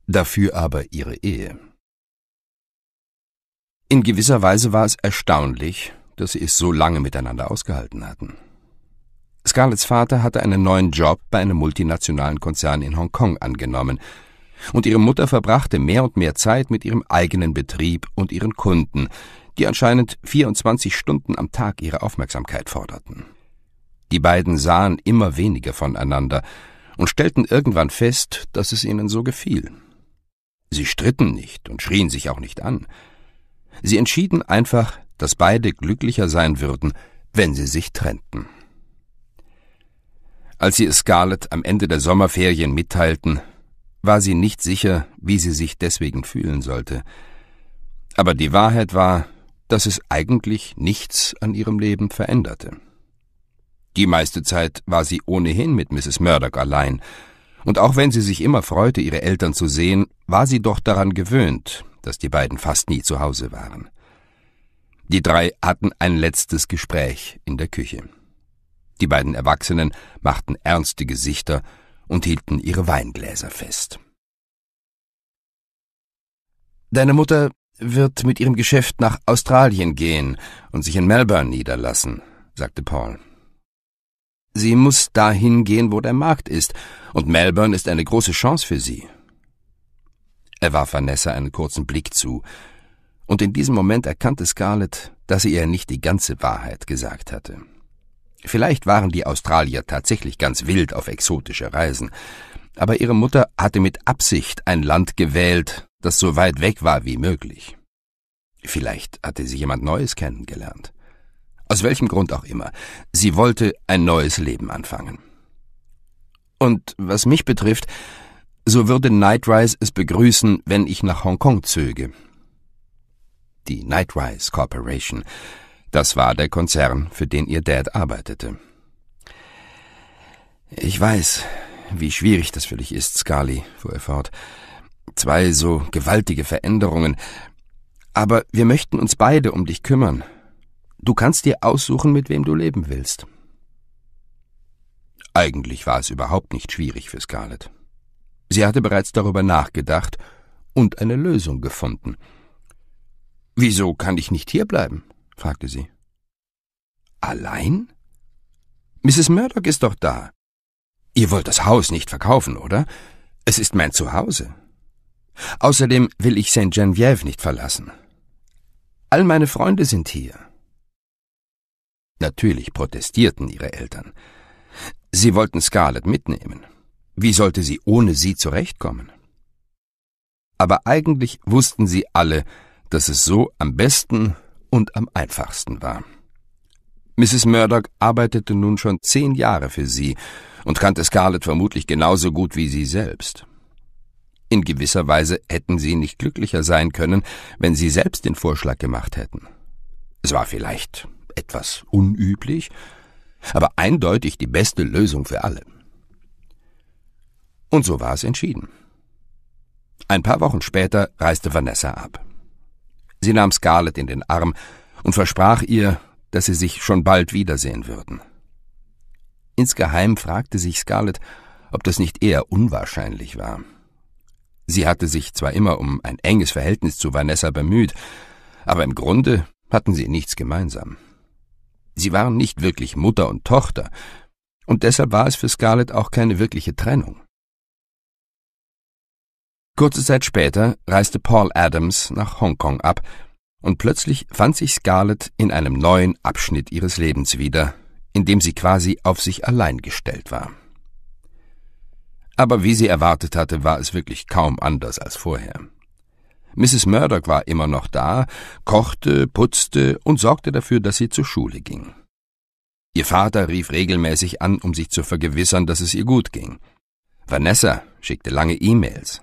dafür aber ihre Ehe. In gewisser Weise war es erstaunlich, dass sie es so lange miteinander ausgehalten hatten. Scarletts Vater hatte einen neuen Job bei einem multinationalen Konzern in Hongkong angenommen, und ihre Mutter verbrachte mehr und mehr Zeit mit ihrem eigenen Betrieb und ihren Kunden, die anscheinend 24 Stunden am Tag ihre Aufmerksamkeit forderten. Die beiden sahen immer weniger voneinander und stellten irgendwann fest, dass es ihnen so gefiel. Sie stritten nicht und schrien sich auch nicht an. Sie entschieden einfach, dass beide glücklicher sein würden, wenn sie sich trennten. Als sie es Scarlett am Ende der Sommerferien mitteilten, war sie nicht sicher, wie sie sich deswegen fühlen sollte. Aber die Wahrheit war, dass es eigentlich nichts an ihrem Leben veränderte. Die meiste Zeit war sie ohnehin mit Mrs. Murdoch allein, und auch wenn sie sich immer freute, ihre Eltern zu sehen, war sie doch daran gewöhnt, dass die beiden fast nie zu Hause waren. Die drei hatten ein letztes Gespräch in der Küche. Die beiden Erwachsenen machten ernste Gesichter und hielten ihre Weingläser fest. Deine Mutter wird mit ihrem Geschäft nach Australien gehen und sich in Melbourne niederlassen, sagte Paul. Sie muss dahin gehen, wo der Markt ist, und Melbourne ist eine große Chance für sie. Er warf Vanessa einen kurzen Blick zu, und in diesem Moment erkannte Scarlett, dass sie ihr nicht die ganze Wahrheit gesagt hatte. Vielleicht waren die Australier tatsächlich ganz wild auf exotische Reisen, aber ihre Mutter hatte mit Absicht ein Land gewählt, das so weit weg war wie möglich. Vielleicht hatte sie jemand Neues kennengelernt. Aus welchem Grund auch immer. Sie wollte ein neues Leben anfangen. Und was mich betrifft, so würde Nightrise es begrüßen, wenn ich nach Hongkong zöge. Die Nightrise Corporation, das war der Konzern, für den ihr Dad arbeitete. Ich weiß, wie schwierig das für dich ist, Scully, fuhr er fort. Zwei so gewaltige Veränderungen. Aber wir möchten uns beide um dich kümmern. Du kannst dir aussuchen, mit wem du leben willst. Eigentlich war es überhaupt nicht schwierig für Scarlett. Sie hatte bereits darüber nachgedacht und eine Lösung gefunden. Wieso kann ich nicht hierbleiben? fragte sie. Allein? Mrs. Murdoch ist doch da. Ihr wollt das Haus nicht verkaufen, oder? Es ist mein Zuhause. Außerdem will ich St. Genevieve nicht verlassen. All meine Freunde sind hier. Natürlich protestierten ihre Eltern. Sie wollten Scarlett mitnehmen. Wie sollte sie ohne sie zurechtkommen? Aber eigentlich wussten sie alle, dass es so am besten und am einfachsten war. Mrs. Murdoch arbeitete nun schon zehn Jahre für sie und kannte Scarlett vermutlich genauso gut wie sie selbst. In gewisser Weise hätten sie nicht glücklicher sein können, wenn sie selbst den Vorschlag gemacht hätten. Es war vielleicht etwas unüblich, aber eindeutig die beste Lösung für alle. Und so war es entschieden. Ein paar Wochen später reiste Vanessa ab. Sie nahm Scarlett in den Arm und versprach ihr, dass sie sich schon bald wiedersehen würden. Insgeheim fragte sich Scarlett, ob das nicht eher unwahrscheinlich war. Sie hatte sich zwar immer um ein enges Verhältnis zu Vanessa bemüht, aber im Grunde hatten sie nichts gemeinsam. Sie waren nicht wirklich Mutter und Tochter, und deshalb war es für Scarlett auch keine wirkliche Trennung. Kurze Zeit später reiste Paul Adams nach Hongkong ab, und plötzlich fand sich Scarlett in einem neuen Abschnitt ihres Lebens wieder, in dem sie quasi auf sich allein gestellt war. Aber wie sie erwartet hatte, war es wirklich kaum anders als vorher. Mrs. Murdoch war immer noch da, kochte, putzte und sorgte dafür, dass sie zur Schule ging. Ihr Vater rief regelmäßig an, um sich zu vergewissern, dass es ihr gut ging. Vanessa schickte lange E-Mails.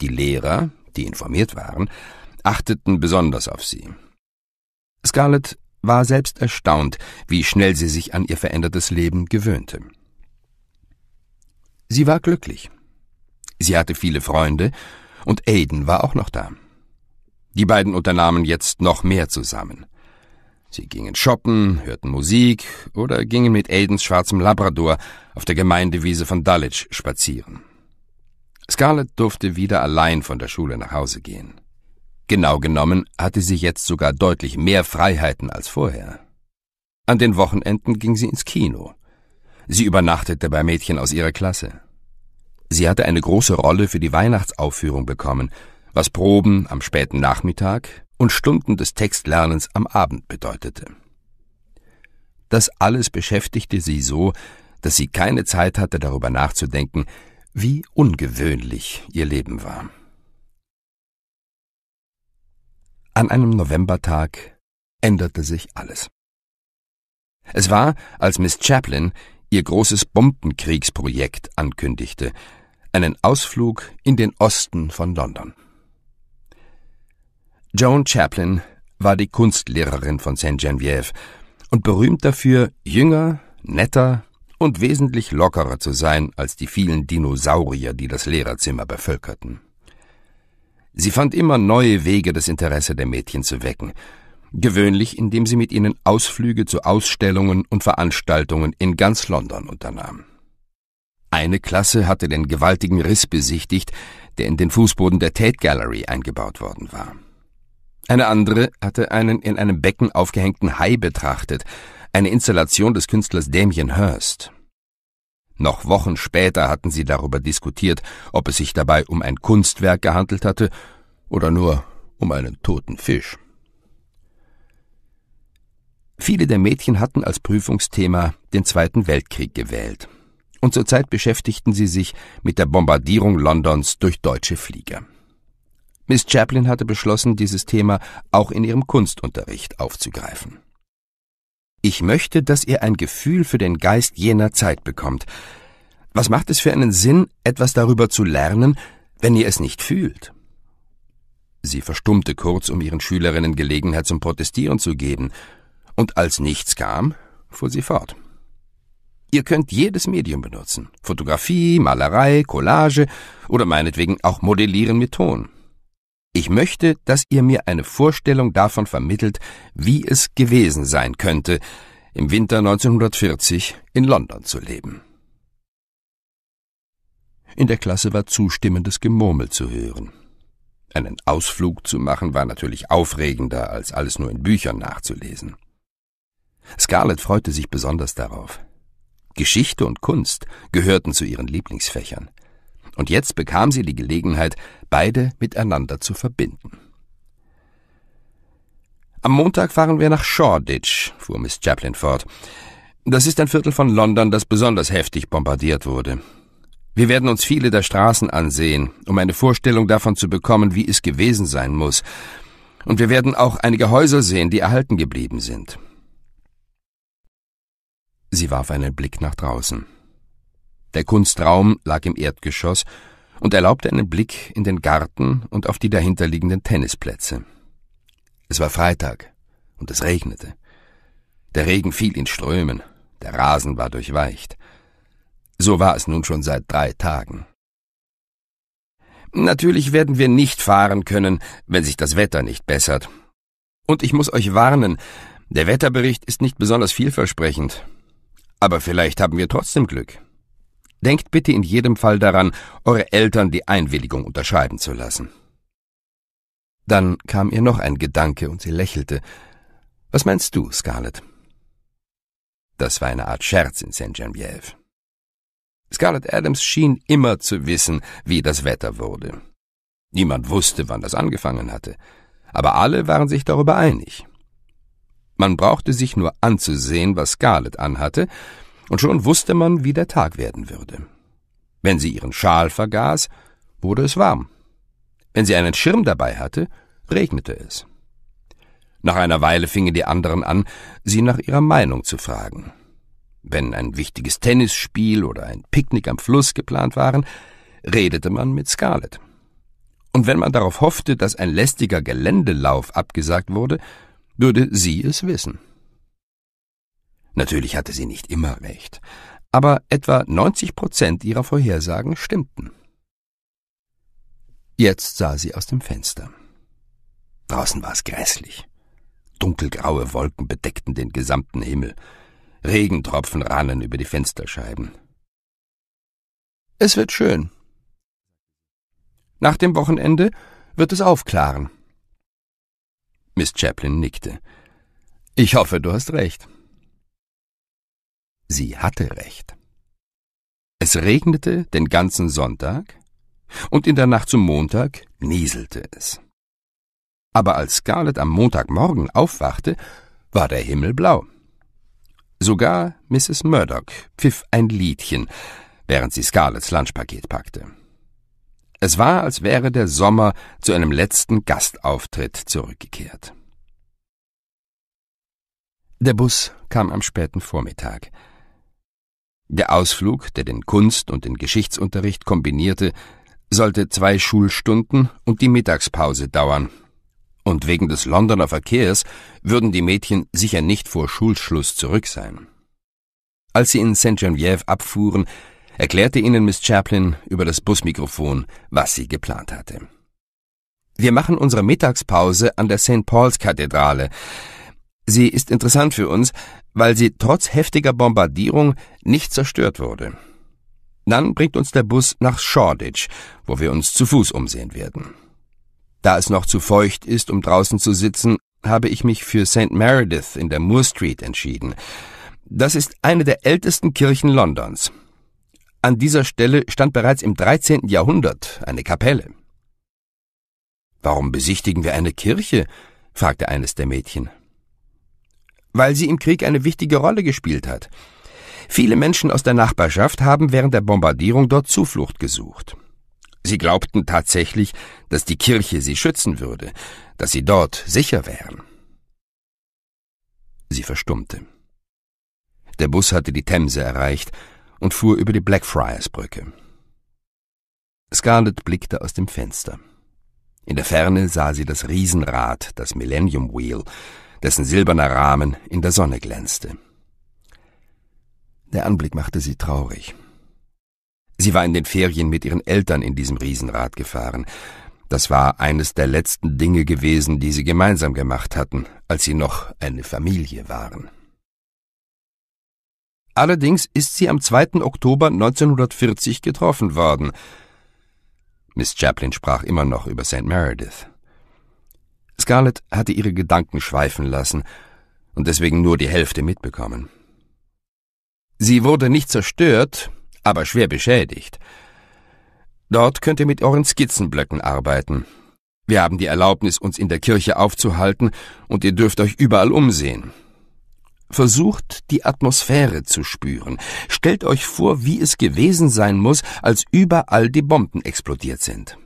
Die Lehrer, die informiert waren, achteten besonders auf sie. Scarlett war selbst erstaunt, wie schnell sie sich an ihr verändertes Leben gewöhnte. Sie war glücklich. Sie hatte viele Freunde und Aiden war auch noch da. Die beiden unternahmen jetzt noch mehr zusammen. Sie gingen shoppen, hörten Musik oder gingen mit Aidens schwarzem Labrador auf der Gemeindewiese von Dulwich spazieren. Scarlett durfte wieder allein von der Schule nach Hause gehen. Genau genommen hatte sie jetzt sogar deutlich mehr Freiheiten als vorher. An den Wochenenden ging sie ins Kino. Sie übernachtete bei Mädchen aus ihrer Klasse. Sie hatte eine große Rolle für die Weihnachtsaufführung bekommen, was Proben am späten Nachmittag und Stunden des Textlernens am Abend bedeutete. Das alles beschäftigte sie so, dass sie keine Zeit hatte, darüber nachzudenken, wie ungewöhnlich ihr Leben war. An einem Novembertag änderte sich alles. Es war, als Miss Chaplin ihr großes Bombenkriegsprojekt ankündigte, einen Ausflug in den Osten von London. Joan Chaplin war die Kunstlehrerin von St. Genevieve und berühmt dafür, jünger, netter und wesentlich lockerer zu sein als die vielen Dinosaurier, die das Lehrerzimmer bevölkerten. Sie fand immer neue Wege, das Interesse der Mädchen zu wecken, gewöhnlich indem sie mit ihnen Ausflüge zu Ausstellungen und Veranstaltungen in ganz London unternahm. Eine Klasse hatte den gewaltigen Riss besichtigt, der in den Fußboden der Tate Gallery eingebaut worden war. Eine andere hatte einen in einem Becken aufgehängten Hai betrachtet, eine Installation des Künstlers Damien Hirst. Noch Wochen später hatten sie darüber diskutiert, ob es sich dabei um ein Kunstwerk gehandelt hatte oder nur um einen toten Fisch. Viele der Mädchen hatten als Prüfungsthema den Zweiten Weltkrieg gewählt und zurzeit beschäftigten sie sich mit der Bombardierung Londons durch deutsche Flieger. Miss Chaplin hatte beschlossen, dieses Thema auch in ihrem Kunstunterricht aufzugreifen. Ich möchte, dass ihr ein Gefühl für den Geist jener Zeit bekommt. Was macht es für einen Sinn, etwas darüber zu lernen, wenn ihr es nicht fühlt? Sie verstummte kurz, um ihren Schülerinnen Gelegenheit zum Protestieren zu geben, und als nichts kam, fuhr sie fort. Ihr könnt jedes Medium benutzen. Fotografie, Malerei, Collage oder meinetwegen auch Modellieren mit Ton. Ich möchte, dass ihr mir eine Vorstellung davon vermittelt, wie es gewesen sein könnte, im Winter 1940 in London zu leben. In der Klasse war zustimmendes Gemurmel zu hören. Einen Ausflug zu machen war natürlich aufregender, als alles nur in Büchern nachzulesen. Scarlett freute sich besonders darauf. Geschichte und Kunst gehörten zu ihren Lieblingsfächern. Und jetzt bekam sie die Gelegenheit, beide miteinander zu verbinden. Am Montag fahren wir nach Shoreditch, fuhr Miss Chaplin fort. Das ist ein Viertel von London, das besonders heftig bombardiert wurde. Wir werden uns viele der Straßen ansehen, um eine Vorstellung davon zu bekommen, wie es gewesen sein muss. Und wir werden auch einige Häuser sehen, die erhalten geblieben sind. Sie warf einen Blick nach draußen. Der Kunstraum lag im Erdgeschoss und erlaubte einen Blick in den Garten und auf die dahinterliegenden Tennisplätze. Es war Freitag und es regnete. Der Regen fiel in Strömen, der Rasen war durchweicht. So war es nun schon seit drei Tagen. Natürlich werden wir nicht fahren können, wenn sich das Wetter nicht bessert. Und ich muss euch warnen, der Wetterbericht ist nicht besonders vielversprechend. Aber vielleicht haben wir trotzdem Glück. Denkt bitte in jedem Fall daran, eure Eltern die Einwilligung unterschreiben zu lassen. Dann kam ihr noch ein Gedanke und sie lächelte. Was meinst du, Scarlett? Das war eine Art Scherz in St. Genevieve. Scarlett Adams schien immer zu wissen, wie das Wetter wurde. Niemand wusste, wann das angefangen hatte, aber alle waren sich darüber einig. Man brauchte sich nur anzusehen, was Scarlett anhatte, und schon wusste man, wie der Tag werden würde. Wenn sie ihren Schal vergaß, wurde es warm. Wenn sie einen Schirm dabei hatte, regnete es. Nach einer Weile fingen die anderen an, sie nach ihrer Meinung zu fragen. Wenn ein wichtiges Tennisspiel oder ein Picknick am Fluss geplant waren, redete man mit Scarlett. Und wenn man darauf hoffte, dass ein lästiger Geländelauf abgesagt wurde, würde sie es wissen. Natürlich hatte sie nicht immer recht, aber etwa 90 Prozent ihrer Vorhersagen stimmten. Jetzt sah sie aus dem Fenster. Draußen war es grässlich. Dunkelgraue Wolken bedeckten den gesamten Himmel. Regentropfen rannen über die Fensterscheiben. Es wird schön. Nach dem Wochenende wird es aufklaren. Miss Chaplin nickte. Ich hoffe, du hast recht. Sie hatte recht. Es regnete den ganzen Sonntag und in der Nacht zum Montag nieselte es. Aber als Scarlett am Montagmorgen aufwachte, war der Himmel blau. Sogar Mrs. Murdock pfiff ein Liedchen, während sie Scarlets Lunchpaket packte. Es war, als wäre der Sommer zu einem letzten Gastauftritt zurückgekehrt. Der Bus kam am späten Vormittag. Der Ausflug, der den Kunst- und den Geschichtsunterricht kombinierte, sollte zwei Schulstunden und die Mittagspause dauern. Und wegen des Londoner Verkehrs würden die Mädchen sicher nicht vor Schulschluss zurück sein. Als sie in St. Genevieve abfuhren, erklärte ihnen Miss Chaplin über das Busmikrofon, was sie geplant hatte. Wir machen unsere Mittagspause an der St. Paul's Kathedrale. Sie ist interessant für uns, weil sie trotz heftiger Bombardierung nicht zerstört wurde. Dann bringt uns der Bus nach Shoreditch, wo wir uns zu Fuß umsehen werden. Da es noch zu feucht ist, um draußen zu sitzen, habe ich mich für St. Meredith in der Moore Street entschieden. Das ist eine der ältesten Kirchen Londons. An dieser Stelle stand bereits im 13. Jahrhundert eine Kapelle. Warum besichtigen wir eine Kirche? fragte eines der Mädchen. Weil sie im Krieg eine wichtige Rolle gespielt hat. Viele Menschen aus der Nachbarschaft haben während der Bombardierung dort Zuflucht gesucht. Sie glaubten tatsächlich, dass die Kirche sie schützen würde, dass sie dort sicher wären. Sie verstummte. Der Bus hatte die Themse erreicht, und fuhr über die Blackfriars Brücke. Scarlett blickte aus dem Fenster. In der Ferne sah sie das Riesenrad, das Millennium Wheel, dessen silberner Rahmen in der Sonne glänzte. Der Anblick machte sie traurig. Sie war in den Ferien mit ihren Eltern in diesem Riesenrad gefahren. Das war eines der letzten Dinge gewesen, die sie gemeinsam gemacht hatten, als sie noch eine Familie waren. Allerdings ist sie am 2. Oktober 1940 getroffen worden. Miss Chaplin sprach immer noch über St. Meredith. Scarlett hatte ihre Gedanken schweifen lassen und deswegen nur die Hälfte mitbekommen. Sie wurde nicht zerstört, aber schwer beschädigt. Dort könnt ihr mit euren Skizzenblöcken arbeiten. Wir haben die Erlaubnis, uns in der Kirche aufzuhalten, und ihr dürft euch überall umsehen. Versucht, die Atmosphäre zu spüren. Stellt euch vor, wie es gewesen sein muss, als überall die Bomben explodiert sind.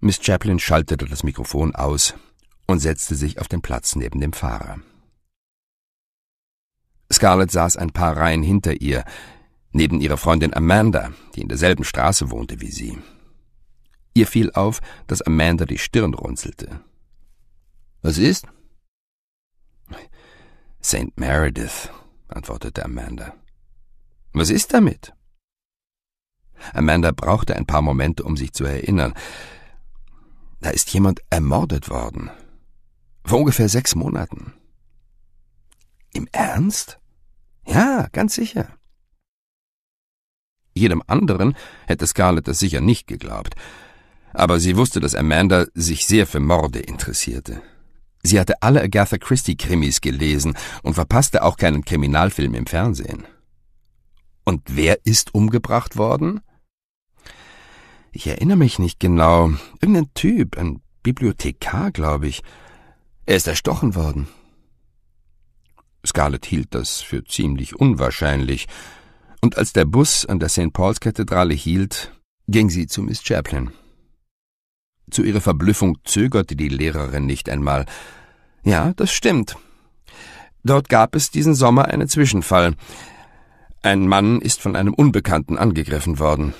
Miss Chaplin schaltete das Mikrofon aus und setzte sich auf den Platz neben dem Fahrer. Scarlett saß ein paar Reihen hinter ihr, neben ihrer Freundin Amanda, die in derselben Straße wohnte wie sie. Ihr fiel auf, dass Amanda die Stirn runzelte. Was ist? St. Meredith, antwortete Amanda. Was ist damit? Amanda brauchte ein paar Momente, um sich zu erinnern. Da ist jemand ermordet worden. Vor ungefähr sechs Monaten. Im Ernst? Ja, ganz sicher. Jedem anderen hätte Scarlett das sicher nicht geglaubt, aber sie wusste, dass Amanda sich sehr für Morde interessierte. Sie hatte alle Agatha Christie-Krimis gelesen und verpasste auch keinen Kriminalfilm im Fernsehen. Und wer ist umgebracht worden? Ich erinnere mich nicht genau. Irgendein Typ, ein Bibliothekar, glaube ich. Er ist erstochen worden. Scarlett hielt das für ziemlich unwahrscheinlich, und als der Bus an der St. Paul's Kathedrale hielt, ging sie zu Miss Chaplin. Zu ihrer Verblüffung zögerte die Lehrerin nicht einmal. Ja, das stimmt. Dort gab es diesen Sommer einen Zwischenfall. Ein Mann ist von einem Unbekannten angegriffen worden.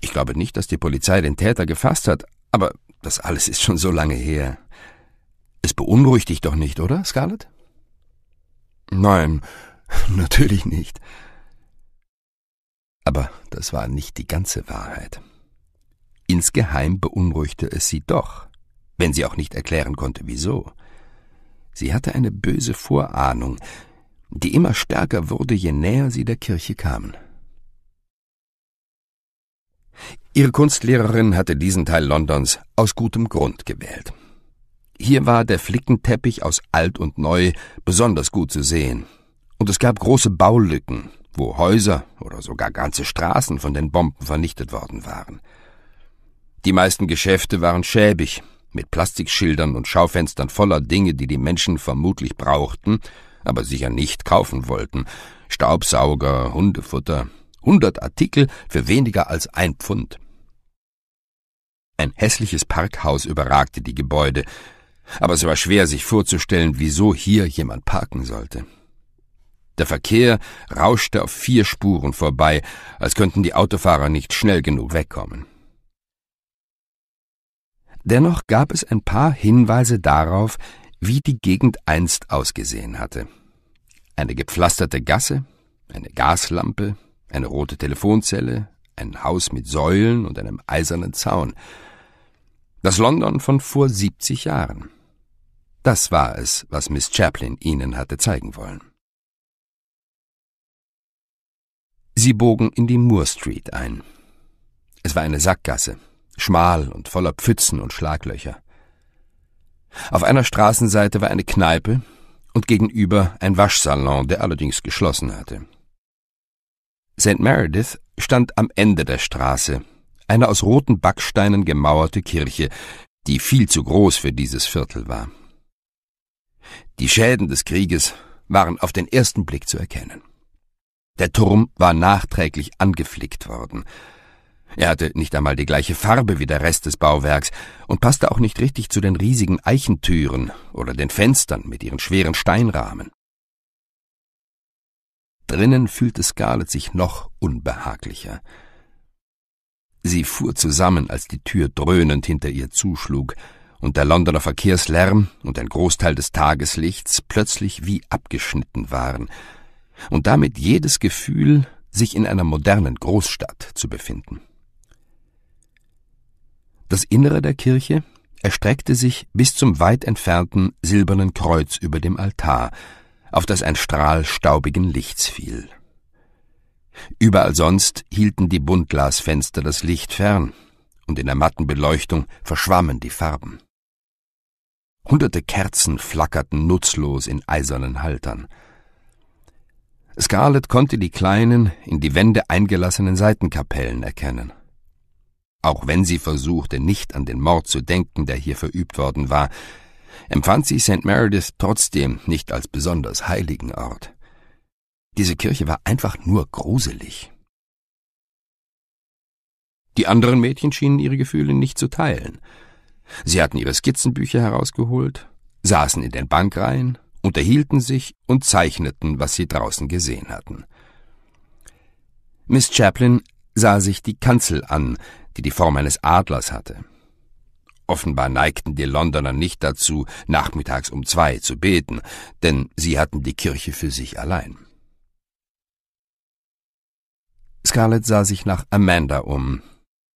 Ich glaube nicht, dass die Polizei den Täter gefasst hat, aber das alles ist schon so lange her. Es beunruhigt dich doch nicht, oder, Scarlett? Nein, natürlich nicht. Aber das war nicht die ganze Wahrheit. Insgeheim beunruhigte es sie doch, wenn sie auch nicht erklären konnte, wieso. Sie hatte eine böse Vorahnung, die immer stärker wurde, je näher sie der Kirche kamen. Ihre Kunstlehrerin hatte diesen Teil Londons aus gutem Grund gewählt. Hier war der Flickenteppich aus alt und neu besonders gut zu sehen, und es gab große Baulücken, wo Häuser oder sogar ganze Straßen von den Bomben vernichtet worden waren. Die meisten Geschäfte waren schäbig, mit Plastikschildern und Schaufenstern voller Dinge, die die Menschen vermutlich brauchten, aber sicher nicht kaufen wollten. Staubsauger, Hundefutter, hundert Artikel für weniger als ein Pfund. Ein hässliches Parkhaus überragte die Gebäude, aber es war schwer sich vorzustellen, wieso hier jemand parken sollte. Der Verkehr rauschte auf vier Spuren vorbei, als könnten die Autofahrer nicht schnell genug wegkommen. Dennoch gab es ein paar Hinweise darauf, wie die Gegend einst ausgesehen hatte. Eine gepflasterte Gasse, eine Gaslampe, eine rote Telefonzelle, ein Haus mit Säulen und einem eisernen Zaun. Das London von vor 70 Jahren. Das war es, was Miss Chaplin ihnen hatte zeigen wollen. Sie bogen in die Moore Street ein. Es war eine Sackgasse, schmal und voller Pfützen und Schlaglöcher. Auf einer Straßenseite war eine Kneipe und gegenüber ein Waschsalon, der allerdings geschlossen hatte. St. Meredith stand am Ende der Straße, eine aus roten Backsteinen gemauerte Kirche, die viel zu groß für dieses Viertel war. Die Schäden des Krieges waren auf den ersten Blick zu erkennen. Der Turm war nachträglich angeflickt worden, er hatte nicht einmal die gleiche Farbe wie der Rest des Bauwerks und passte auch nicht richtig zu den riesigen Eichentüren oder den Fenstern mit ihren schweren Steinrahmen. Drinnen fühlte Scarlett sich noch unbehaglicher. Sie fuhr zusammen, als die Tür dröhnend hinter ihr zuschlug und der Londoner Verkehrslärm und ein Großteil des Tageslichts plötzlich wie abgeschnitten waren und damit jedes Gefühl, sich in einer modernen Großstadt zu befinden. Das Innere der Kirche erstreckte sich bis zum weit entfernten silbernen Kreuz über dem Altar, auf das ein Strahl staubigen Lichts fiel. Überall sonst hielten die Buntglasfenster das Licht fern, und in der matten Beleuchtung verschwammen die Farben. Hunderte Kerzen flackerten nutzlos in eisernen Haltern. Scarlett konnte die kleinen, in die Wände eingelassenen Seitenkapellen erkennen. Auch wenn sie versuchte, nicht an den Mord zu denken, der hier verübt worden war, empfand sie St. Meredith trotzdem nicht als besonders heiligen Ort. Diese Kirche war einfach nur gruselig. Die anderen Mädchen schienen ihre Gefühle nicht zu teilen. Sie hatten ihre Skizzenbücher herausgeholt, saßen in den Bankreihen, unterhielten sich und zeichneten, was sie draußen gesehen hatten. Miss Chaplin sah sich die Kanzel an, die die Form eines Adlers hatte. Offenbar neigten die Londoner nicht dazu, nachmittags um zwei zu beten, denn sie hatten die Kirche für sich allein. Scarlett sah sich nach Amanda um,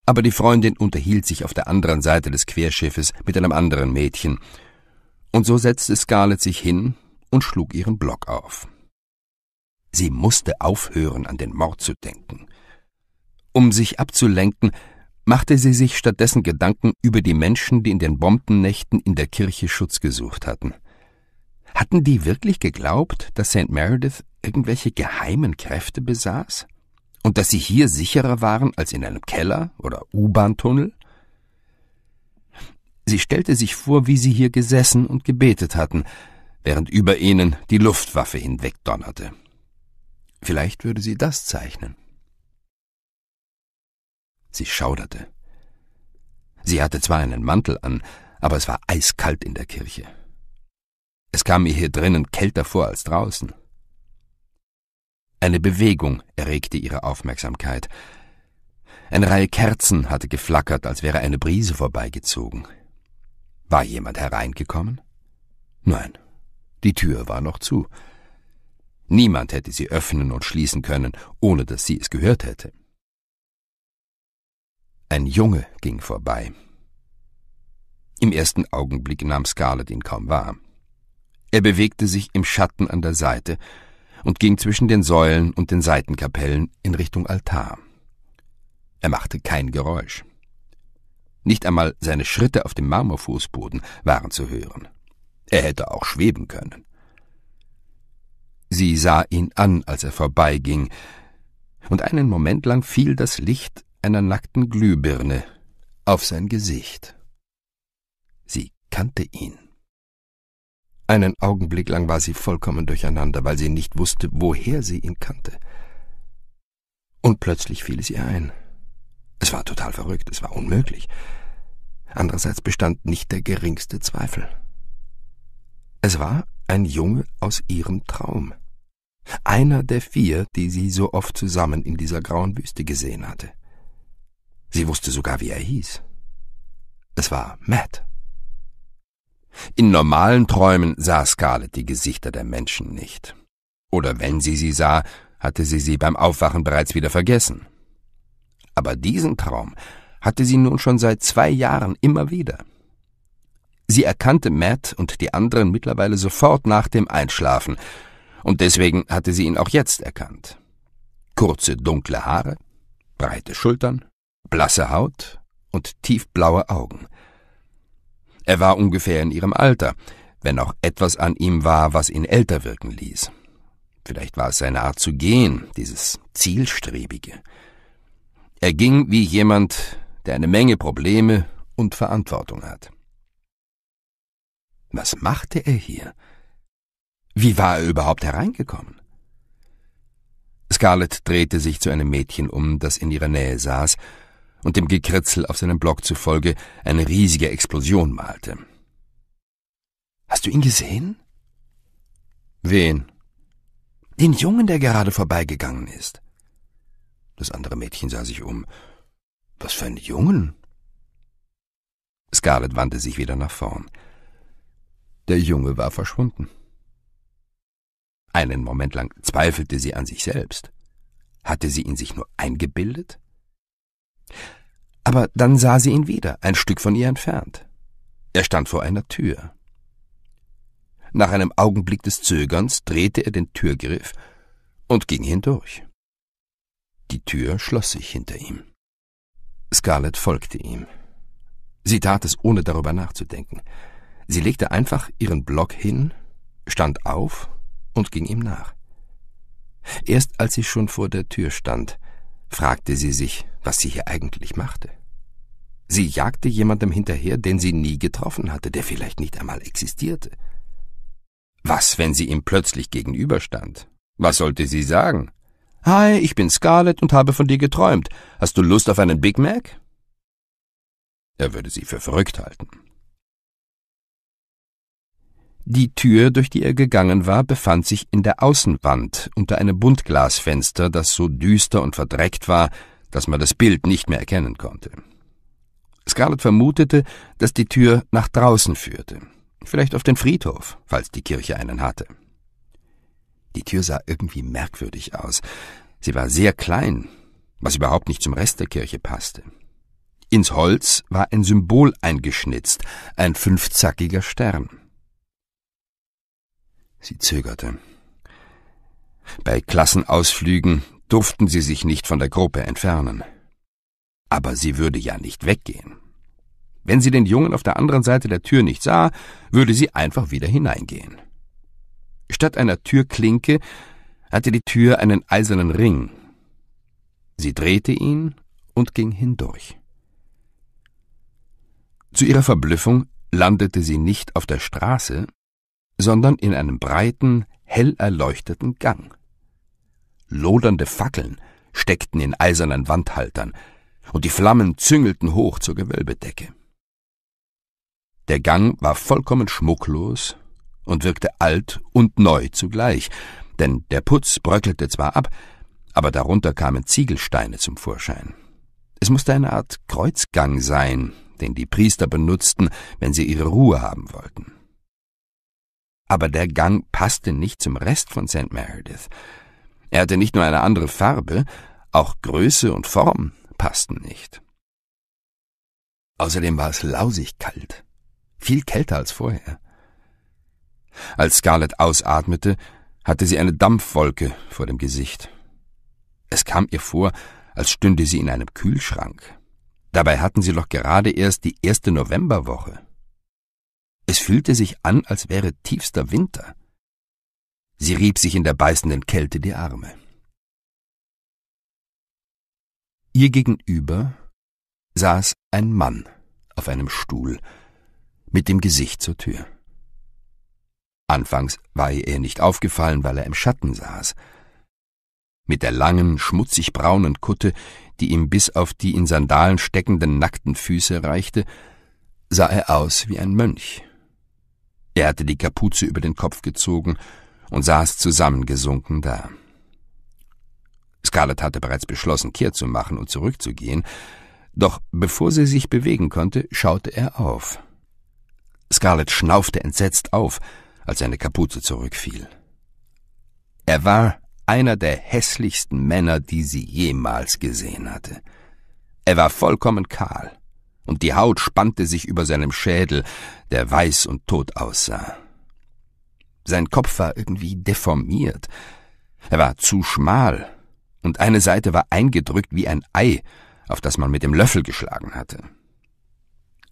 aber die Freundin unterhielt sich auf der anderen Seite des Querschiffes mit einem anderen Mädchen, und so setzte Scarlett sich hin und schlug ihren Block auf. Sie musste aufhören, an den Mord zu denken. Um sich abzulenken, machte sie sich stattdessen Gedanken über die Menschen, die in den Bombennächten in der Kirche Schutz gesucht hatten. Hatten die wirklich geglaubt, dass St. Meredith irgendwelche geheimen Kräfte besaß? Und dass sie hier sicherer waren als in einem Keller oder U-Bahn-Tunnel? Sie stellte sich vor, wie sie hier gesessen und gebetet hatten, während über ihnen die Luftwaffe hinwegdonnerte. Vielleicht würde sie das zeichnen. Sie schauderte. Sie hatte zwar einen Mantel an, aber es war eiskalt in der Kirche. Es kam ihr hier drinnen kälter vor als draußen. Eine Bewegung erregte ihre Aufmerksamkeit. Eine Reihe Kerzen hatte geflackert, als wäre eine Brise vorbeigezogen. War jemand hereingekommen? Nein, die Tür war noch zu. Niemand hätte sie öffnen und schließen können, ohne dass sie es gehört hätte. Ein Junge ging vorbei. Im ersten Augenblick nahm Scarlett ihn kaum wahr. Er bewegte sich im Schatten an der Seite und ging zwischen den Säulen und den Seitenkapellen in Richtung Altar. Er machte kein Geräusch. Nicht einmal seine Schritte auf dem Marmorfußboden waren zu hören. Er hätte auch schweben können. Sie sah ihn an, als er vorbeiging, und einen Moment lang fiel das Licht einer nackten Glühbirne auf sein Gesicht. Sie kannte ihn. Einen Augenblick lang war sie vollkommen durcheinander, weil sie nicht wusste, woher sie ihn kannte. Und plötzlich fiel es ihr ein. Es war total verrückt, es war unmöglich. Andererseits bestand nicht der geringste Zweifel. Es war ein Junge aus ihrem Traum. Einer der vier, die sie so oft zusammen in dieser grauen Wüste gesehen hatte. Sie wusste sogar, wie er hieß. Es war Matt. In normalen Träumen sah Scarlett die Gesichter der Menschen nicht. Oder wenn sie sie sah, hatte sie sie beim Aufwachen bereits wieder vergessen. Aber diesen Traum hatte sie nun schon seit zwei Jahren immer wieder. Sie erkannte Matt und die anderen mittlerweile sofort nach dem Einschlafen, und deswegen hatte sie ihn auch jetzt erkannt. Kurze dunkle Haare, breite Schultern, blasse Haut und tiefblaue Augen. Er war ungefähr in ihrem Alter, wenn auch etwas an ihm war, was ihn älter wirken ließ. Vielleicht war es seine Art zu gehen, dieses Zielstrebige. Er ging wie jemand, der eine Menge Probleme und Verantwortung hat. Was machte er hier? Wie war er überhaupt hereingekommen? Scarlett drehte sich zu einem Mädchen um, das in ihrer Nähe saß und dem Gekritzel auf seinem Blog zufolge eine riesige Explosion malte. Hast du ihn gesehen? Wen? Den Jungen, der gerade vorbeigegangen ist. Das andere Mädchen sah sich um. Was für ein Jungen? Scarlett wandte sich wieder nach vorn. Der Junge war verschwunden. Einen Moment lang zweifelte sie an sich selbst. Hatte sie ihn sich nur eingebildet? Aber dann sah sie ihn wieder, ein Stück von ihr entfernt. Er stand vor einer Tür. Nach einem Augenblick des Zögerns drehte er den Türgriff und ging hindurch. Die Tür schloss sich hinter ihm. Scarlett folgte ihm. Sie tat es, ohne darüber nachzudenken. Sie legte einfach ihren Block hin, stand auf und ging ihm nach. Erst als sie schon vor der Tür stand, fragte sie sich, was sie hier eigentlich machte. Sie jagte jemandem hinterher, den sie nie getroffen hatte, der vielleicht nicht einmal existierte. Was, wenn sie ihm plötzlich gegenüberstand? Was sollte sie sagen? Hi, ich bin Scarlett und habe von dir geträumt. Hast du Lust auf einen Big Mac? Er würde sie für verrückt halten. Die Tür, durch die er gegangen war, befand sich in der Außenwand unter einem Buntglasfenster, das so düster und verdreckt war, dass man das Bild nicht mehr erkennen konnte. Scarlett vermutete, dass die Tür nach draußen führte, vielleicht auf den Friedhof, falls die Kirche einen hatte. Die Tür sah irgendwie merkwürdig aus. Sie war sehr klein, was überhaupt nicht zum Rest der Kirche passte. Ins Holz war ein Symbol eingeschnitzt, ein fünfzackiger Stern. Sie zögerte. Bei Klassenausflügen durften sie sich nicht von der Gruppe entfernen. Aber sie würde ja nicht weggehen. Wenn sie den Jungen auf der anderen Seite der Tür nicht sah, würde sie einfach wieder hineingehen. Statt einer Türklinke hatte die Tür einen eisernen Ring. Sie drehte ihn und ging hindurch. Zu ihrer Verblüffung landete sie nicht auf der Straße, sondern in einem breiten, hell erleuchteten Gang. Lodernde Fackeln steckten in eisernen Wandhaltern, und die Flammen züngelten hoch zur Gewölbedecke. Der Gang war vollkommen schmucklos und wirkte alt und neu zugleich, denn der Putz bröckelte zwar ab, aber darunter kamen Ziegelsteine zum Vorschein. Es musste eine Art Kreuzgang sein, den die Priester benutzten, wenn sie ihre Ruhe haben wollten aber der Gang passte nicht zum Rest von St. Meredith. Er hatte nicht nur eine andere Farbe, auch Größe und Form passten nicht. Außerdem war es lausig kalt, viel kälter als vorher. Als Scarlett ausatmete, hatte sie eine Dampfwolke vor dem Gesicht. Es kam ihr vor, als stünde sie in einem Kühlschrank. Dabei hatten sie doch gerade erst die erste Novemberwoche. Es fühlte sich an, als wäre tiefster Winter. Sie rieb sich in der beißenden Kälte die Arme. Ihr gegenüber saß ein Mann auf einem Stuhl mit dem Gesicht zur Tür. Anfangs war ihr er nicht aufgefallen, weil er im Schatten saß. Mit der langen, schmutzig braunen Kutte, die ihm bis auf die in Sandalen steckenden nackten Füße reichte, sah er aus wie ein Mönch. Er hatte die Kapuze über den Kopf gezogen und saß zusammengesunken da. Scarlett hatte bereits beschlossen, Kehr zu machen und zurückzugehen, doch bevor sie sich bewegen konnte, schaute er auf. Scarlett schnaufte entsetzt auf, als seine Kapuze zurückfiel. Er war einer der hässlichsten Männer, die sie jemals gesehen hatte. Er war vollkommen kahl, und die Haut spannte sich über seinem Schädel, der weiß und tot aussah. Sein Kopf war irgendwie deformiert. Er war zu schmal, und eine Seite war eingedrückt wie ein Ei, auf das man mit dem Löffel geschlagen hatte.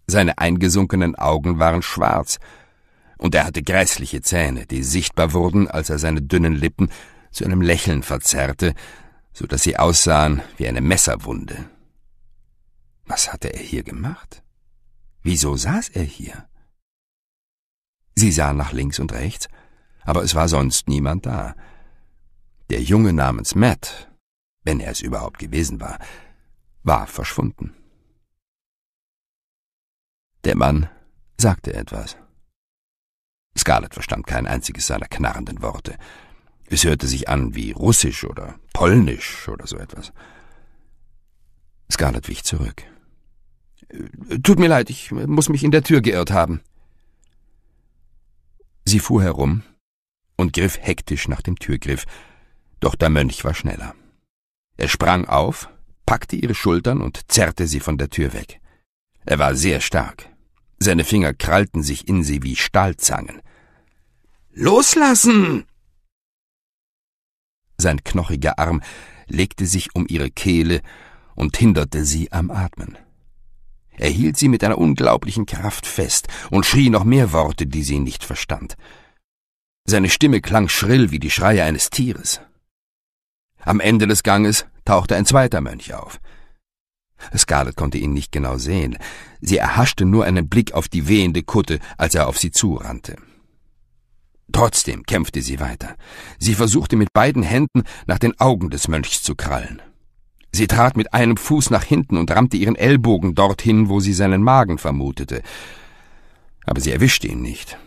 Seine eingesunkenen Augen waren schwarz, und er hatte grässliche Zähne, die sichtbar wurden, als er seine dünnen Lippen zu einem Lächeln verzerrte, so dass sie aussahen wie eine Messerwunde. Was hatte er hier gemacht? Wieso saß er hier? Sie sahen nach links und rechts, aber es war sonst niemand da. Der Junge namens Matt, wenn er es überhaupt gewesen war, war verschwunden. Der Mann sagte etwas. Scarlett verstand kein einziges seiner knarrenden Worte. Es hörte sich an wie Russisch oder Polnisch oder so etwas. Scarlett wich zurück. Tut mir leid, ich muss mich in der Tür geirrt haben. Sie fuhr herum und griff hektisch nach dem Türgriff, doch der Mönch war schneller. Er sprang auf, packte ihre Schultern und zerrte sie von der Tür weg. Er war sehr stark. Seine Finger krallten sich in sie wie Stahlzangen. Loslassen! Sein knochiger Arm legte sich um ihre Kehle und hinderte sie am Atmen. Er hielt sie mit einer unglaublichen Kraft fest und schrie noch mehr Worte, die sie nicht verstand. Seine Stimme klang schrill wie die Schreie eines Tieres. Am Ende des Ganges tauchte ein zweiter Mönch auf. Scarlett konnte ihn nicht genau sehen. Sie erhaschte nur einen Blick auf die wehende Kutte, als er auf sie zurannte. Trotzdem kämpfte sie weiter. Sie versuchte mit beiden Händen nach den Augen des Mönchs zu krallen. Sie trat mit einem Fuß nach hinten und rammte ihren Ellbogen dorthin, wo sie seinen Magen vermutete. Aber sie erwischte ihn nicht.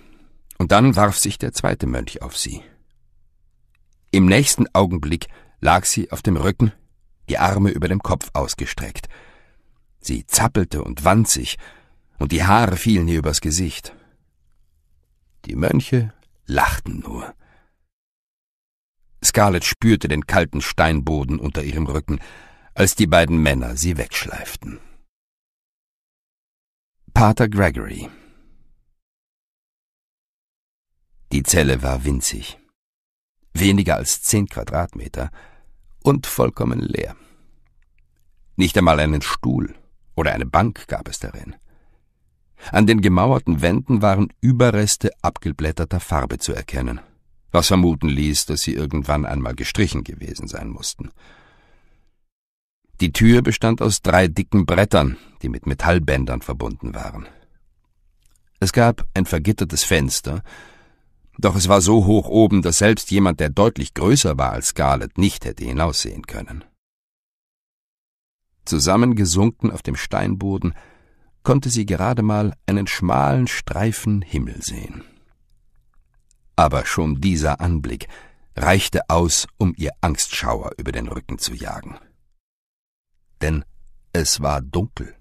Und dann warf sich der zweite Mönch auf sie. Im nächsten Augenblick lag sie auf dem Rücken, die Arme über dem Kopf ausgestreckt. Sie zappelte und wand sich, und die Haare fielen ihr übers Gesicht. Die Mönche lachten nur. Scarlett spürte den kalten Steinboden unter ihrem Rücken, als die beiden Männer sie wegschleiften. Pater Gregory Die Zelle war winzig, weniger als zehn Quadratmeter und vollkommen leer. Nicht einmal einen Stuhl oder eine Bank gab es darin. An den gemauerten Wänden waren Überreste abgeblätterter Farbe zu erkennen, was vermuten ließ, dass sie irgendwann einmal gestrichen gewesen sein mussten. Die Tür bestand aus drei dicken Brettern, die mit Metallbändern verbunden waren. Es gab ein vergittertes Fenster, doch es war so hoch oben, dass selbst jemand, der deutlich größer war als Scarlett, nicht hätte hinaussehen können. Zusammengesunken auf dem Steinboden konnte sie gerade mal einen schmalen Streifen Himmel sehen. Aber schon dieser Anblick reichte aus, um ihr Angstschauer über den Rücken zu jagen denn es war dunkel.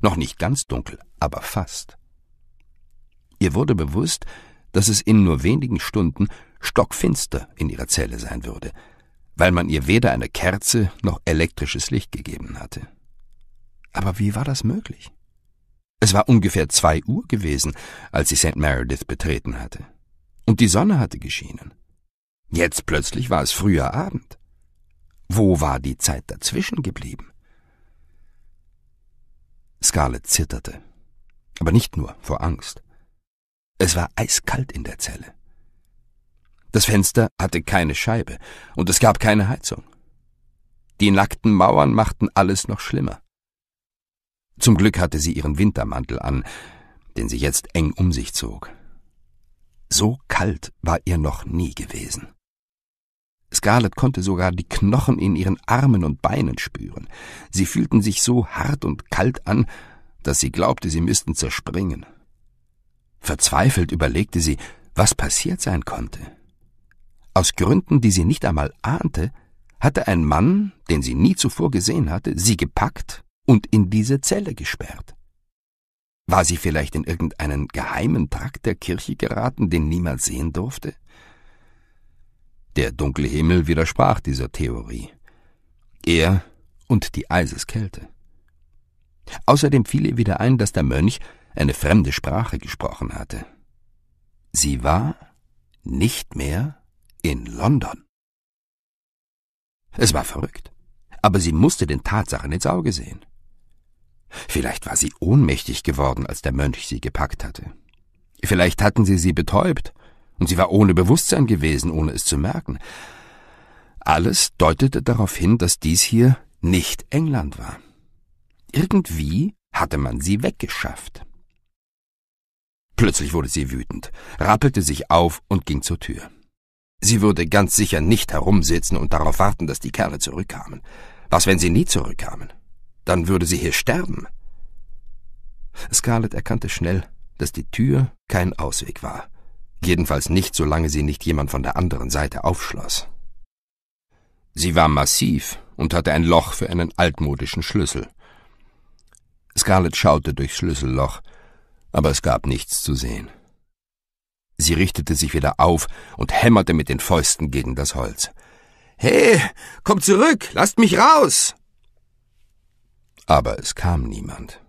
Noch nicht ganz dunkel, aber fast. Ihr wurde bewusst, dass es in nur wenigen Stunden stockfinster in ihrer Zelle sein würde, weil man ihr weder eine Kerze noch elektrisches Licht gegeben hatte. Aber wie war das möglich? Es war ungefähr zwei Uhr gewesen, als sie St. Meredith betreten hatte. Und die Sonne hatte geschienen. Jetzt plötzlich war es früher Abend. Wo war die Zeit dazwischen geblieben? Scarlett zitterte, aber nicht nur vor Angst. Es war eiskalt in der Zelle. Das Fenster hatte keine Scheibe und es gab keine Heizung. Die nackten Mauern machten alles noch schlimmer. Zum Glück hatte sie ihren Wintermantel an, den sie jetzt eng um sich zog. So kalt war ihr noch nie gewesen. Scarlett konnte sogar die Knochen in ihren Armen und Beinen spüren. Sie fühlten sich so hart und kalt an, dass sie glaubte, sie müssten zerspringen. Verzweifelt überlegte sie, was passiert sein konnte. Aus Gründen, die sie nicht einmal ahnte, hatte ein Mann, den sie nie zuvor gesehen hatte, sie gepackt und in diese Zelle gesperrt. War sie vielleicht in irgendeinen geheimen Trakt der Kirche geraten, den niemand sehen durfte? Der dunkle Himmel widersprach dieser Theorie. Er und die Eiseskälte. Außerdem fiel ihr wieder ein, dass der Mönch eine fremde Sprache gesprochen hatte. Sie war nicht mehr in London. Es war verrückt, aber sie musste den Tatsachen ins Auge sehen. Vielleicht war sie ohnmächtig geworden, als der Mönch sie gepackt hatte. Vielleicht hatten sie sie betäubt und sie war ohne Bewusstsein gewesen, ohne es zu merken. Alles deutete darauf hin, dass dies hier nicht England war. Irgendwie hatte man sie weggeschafft. Plötzlich wurde sie wütend, rappelte sich auf und ging zur Tür. Sie würde ganz sicher nicht herumsitzen und darauf warten, dass die Kerle zurückkamen. Was, wenn sie nie zurückkamen? Dann würde sie hier sterben. Scarlett erkannte schnell, dass die Tür kein Ausweg war. Jedenfalls nicht, solange sie nicht jemand von der anderen Seite aufschloss. Sie war massiv und hatte ein Loch für einen altmodischen Schlüssel. Scarlett schaute durchs Schlüsselloch, aber es gab nichts zu sehen. Sie richtete sich wieder auf und hämmerte mit den Fäusten gegen das Holz. Hey, komm zurück, lasst mich raus! Aber es kam niemand.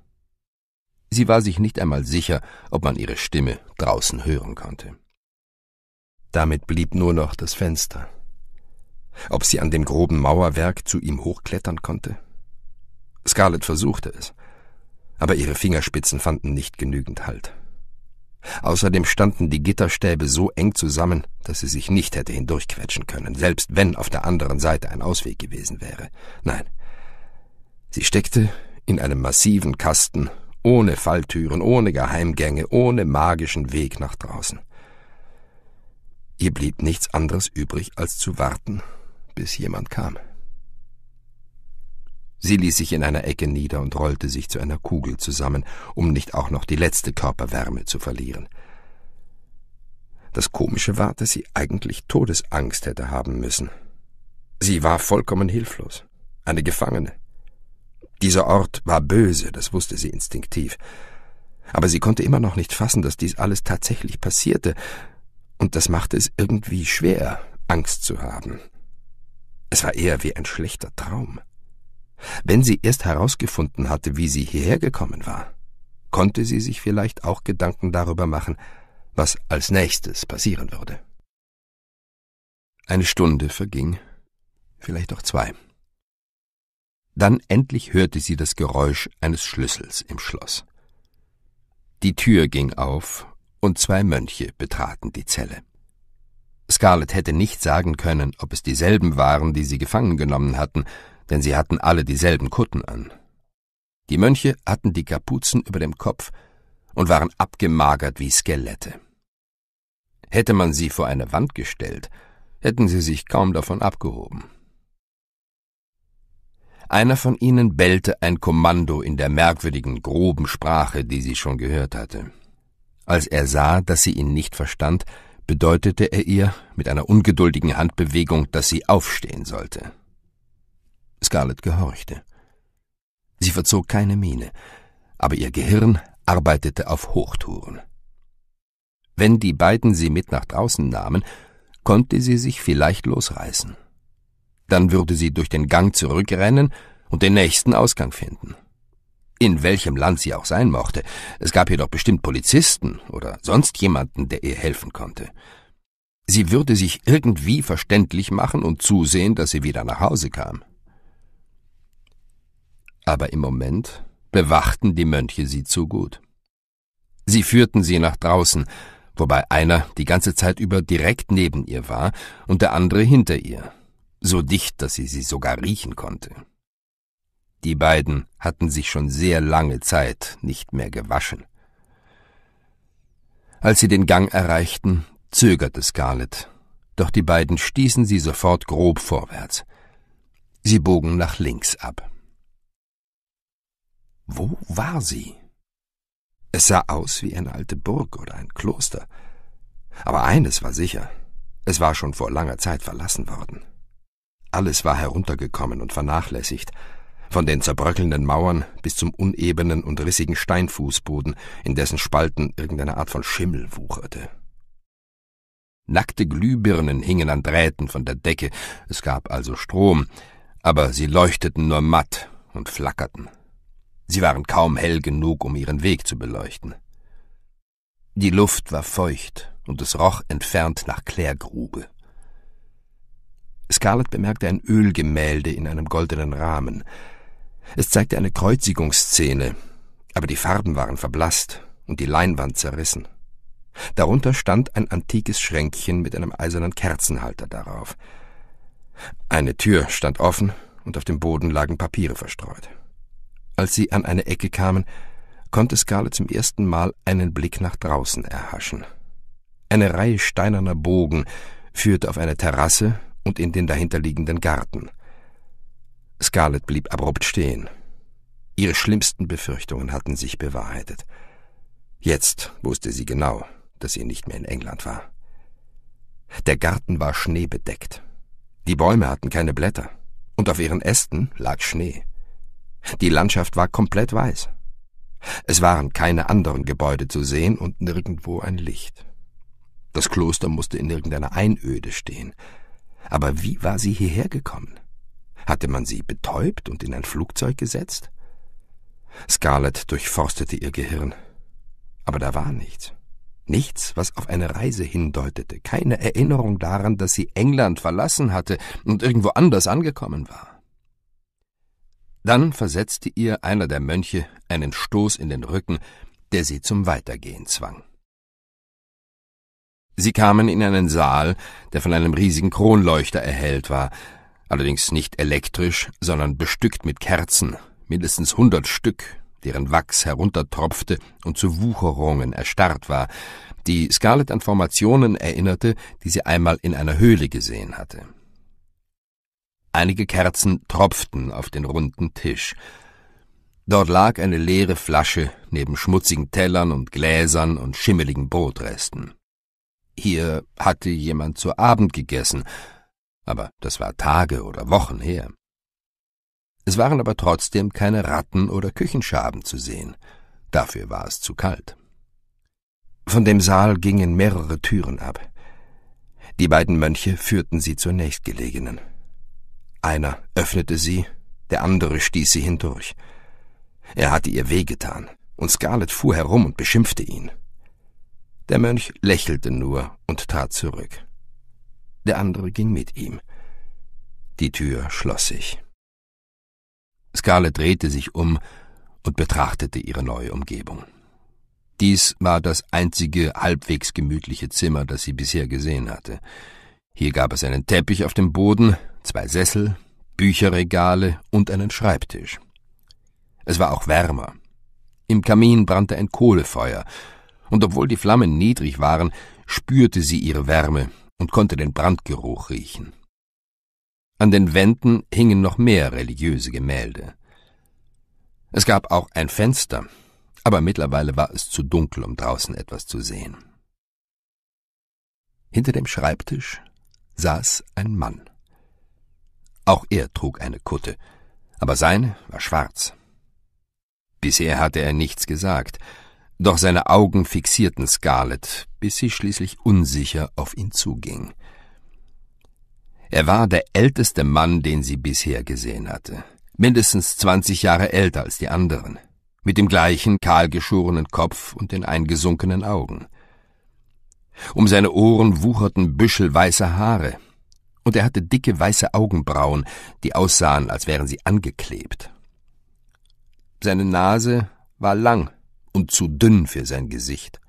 Sie war sich nicht einmal sicher, ob man ihre Stimme draußen hören konnte. Damit blieb nur noch das Fenster. Ob sie an dem groben Mauerwerk zu ihm hochklettern konnte? Scarlett versuchte es, aber ihre Fingerspitzen fanden nicht genügend Halt. Außerdem standen die Gitterstäbe so eng zusammen, dass sie sich nicht hätte hindurchquetschen können, selbst wenn auf der anderen Seite ein Ausweg gewesen wäre. Nein. Sie steckte in einem massiven Kasten, ohne Falltüren, ohne Geheimgänge, ohne magischen Weg nach draußen. Ihr blieb nichts anderes übrig, als zu warten, bis jemand kam. Sie ließ sich in einer Ecke nieder und rollte sich zu einer Kugel zusammen, um nicht auch noch die letzte Körperwärme zu verlieren. Das Komische war, dass sie eigentlich Todesangst hätte haben müssen. Sie war vollkommen hilflos, eine Gefangene. Dieser Ort war böse, das wusste sie instinktiv. Aber sie konnte immer noch nicht fassen, dass dies alles tatsächlich passierte, und das machte es irgendwie schwer, Angst zu haben. Es war eher wie ein schlechter Traum. Wenn sie erst herausgefunden hatte, wie sie hierher gekommen war, konnte sie sich vielleicht auch Gedanken darüber machen, was als nächstes passieren würde. Eine Stunde verging, vielleicht auch zwei. Dann endlich hörte sie das Geräusch eines Schlüssels im Schloss. Die Tür ging auf und zwei Mönche betraten die Zelle. Scarlett hätte nicht sagen können, ob es dieselben waren, die sie gefangen genommen hatten, denn sie hatten alle dieselben Kutten an. Die Mönche hatten die Kapuzen über dem Kopf und waren abgemagert wie Skelette. Hätte man sie vor eine Wand gestellt, hätten sie sich kaum davon abgehoben. Einer von ihnen bellte ein Kommando in der merkwürdigen, groben Sprache, die sie schon gehört hatte. Als er sah, dass sie ihn nicht verstand, bedeutete er ihr mit einer ungeduldigen Handbewegung, dass sie aufstehen sollte. Scarlett gehorchte. Sie verzog keine Miene, aber ihr Gehirn arbeitete auf Hochtouren. Wenn die beiden sie mit nach draußen nahmen, konnte sie sich vielleicht losreißen. Dann würde sie durch den Gang zurückrennen und den nächsten Ausgang finden in welchem Land sie auch sein mochte. Es gab jedoch bestimmt Polizisten oder sonst jemanden, der ihr helfen konnte. Sie würde sich irgendwie verständlich machen und zusehen, dass sie wieder nach Hause kam. Aber im Moment bewachten die Mönche sie zu gut. Sie führten sie nach draußen, wobei einer die ganze Zeit über direkt neben ihr war und der andere hinter ihr, so dicht, dass sie sie sogar riechen konnte. Die beiden hatten sich schon sehr lange Zeit nicht mehr gewaschen. Als sie den Gang erreichten, zögerte Scarlett, doch die beiden stießen sie sofort grob vorwärts. Sie bogen nach links ab. Wo war sie? Es sah aus wie eine alte Burg oder ein Kloster. Aber eines war sicher, es war schon vor langer Zeit verlassen worden. Alles war heruntergekommen und vernachlässigt, von den zerbröckelnden Mauern bis zum unebenen und rissigen Steinfußboden, in dessen Spalten irgendeine Art von Schimmel wucherte. Nackte Glühbirnen hingen an Drähten von der Decke, es gab also Strom, aber sie leuchteten nur matt und flackerten. Sie waren kaum hell genug, um ihren Weg zu beleuchten. Die Luft war feucht und es roch entfernt nach Klärgrube. Scarlett bemerkte ein Ölgemälde in einem goldenen Rahmen. Es zeigte eine Kreuzigungsszene, aber die Farben waren verblasst und die Leinwand zerrissen. Darunter stand ein antikes Schränkchen mit einem eisernen Kerzenhalter darauf. Eine Tür stand offen und auf dem Boden lagen Papiere verstreut. Als sie an eine Ecke kamen, konnte Scarlett zum ersten Mal einen Blick nach draußen erhaschen. Eine Reihe steinerner Bogen führte auf eine Terrasse und in den dahinterliegenden Garten – Scarlett blieb abrupt stehen. Ihre schlimmsten Befürchtungen hatten sich bewahrheitet. Jetzt wusste sie genau, dass sie nicht mehr in England war. Der Garten war schneebedeckt. Die Bäume hatten keine Blätter. Und auf ihren Ästen lag Schnee. Die Landschaft war komplett weiß. Es waren keine anderen Gebäude zu sehen und nirgendwo ein Licht. Das Kloster musste in irgendeiner Einöde stehen. Aber wie war sie hierher gekommen? Hatte man sie betäubt und in ein Flugzeug gesetzt? Scarlett durchforstete ihr Gehirn. Aber da war nichts. Nichts, was auf eine Reise hindeutete, keine Erinnerung daran, dass sie England verlassen hatte und irgendwo anders angekommen war. Dann versetzte ihr einer der Mönche einen Stoß in den Rücken, der sie zum Weitergehen zwang. Sie kamen in einen Saal, der von einem riesigen Kronleuchter erhellt war, allerdings nicht elektrisch, sondern bestückt mit Kerzen, mindestens hundert Stück, deren Wachs heruntertropfte und zu Wucherungen erstarrt war, die Scarlett an Formationen erinnerte, die sie einmal in einer Höhle gesehen hatte. Einige Kerzen tropften auf den runden Tisch. Dort lag eine leere Flasche neben schmutzigen Tellern und Gläsern und schimmeligen Brotresten. Hier hatte jemand zu Abend gegessen, aber das war Tage oder Wochen her. Es waren aber trotzdem keine Ratten oder Küchenschaben zu sehen, dafür war es zu kalt. Von dem Saal gingen mehrere Türen ab. Die beiden Mönche führten sie zur nächstgelegenen. Einer öffnete sie, der andere stieß sie hindurch. Er hatte ihr wehgetan, und Scarlett fuhr herum und beschimpfte ihn. Der Mönch lächelte nur und trat zurück der andere ging mit ihm. Die Tür schloss sich. Scarlett drehte sich um und betrachtete ihre neue Umgebung. Dies war das einzige halbwegs gemütliche Zimmer, das sie bisher gesehen hatte. Hier gab es einen Teppich auf dem Boden, zwei Sessel, Bücherregale und einen Schreibtisch. Es war auch wärmer. Im Kamin brannte ein Kohlefeuer, und obwohl die Flammen niedrig waren, spürte sie ihre Wärme, und konnte den Brandgeruch riechen. An den Wänden hingen noch mehr religiöse Gemälde. Es gab auch ein Fenster, aber mittlerweile war es zu dunkel, um draußen etwas zu sehen. Hinter dem Schreibtisch saß ein Mann. Auch er trug eine Kutte, aber seine war schwarz. Bisher hatte er nichts gesagt, doch seine Augen fixierten Scarlett, bis sie schließlich unsicher auf ihn zuging. Er war der älteste Mann, den sie bisher gesehen hatte, mindestens zwanzig Jahre älter als die anderen, mit dem gleichen kahlgeschorenen Kopf und den eingesunkenen Augen. Um seine Ohren wucherten Büschel weißer Haare, und er hatte dicke weiße Augenbrauen, die aussahen, als wären sie angeklebt. Seine Nase war lang und zu dünn für sein Gesicht.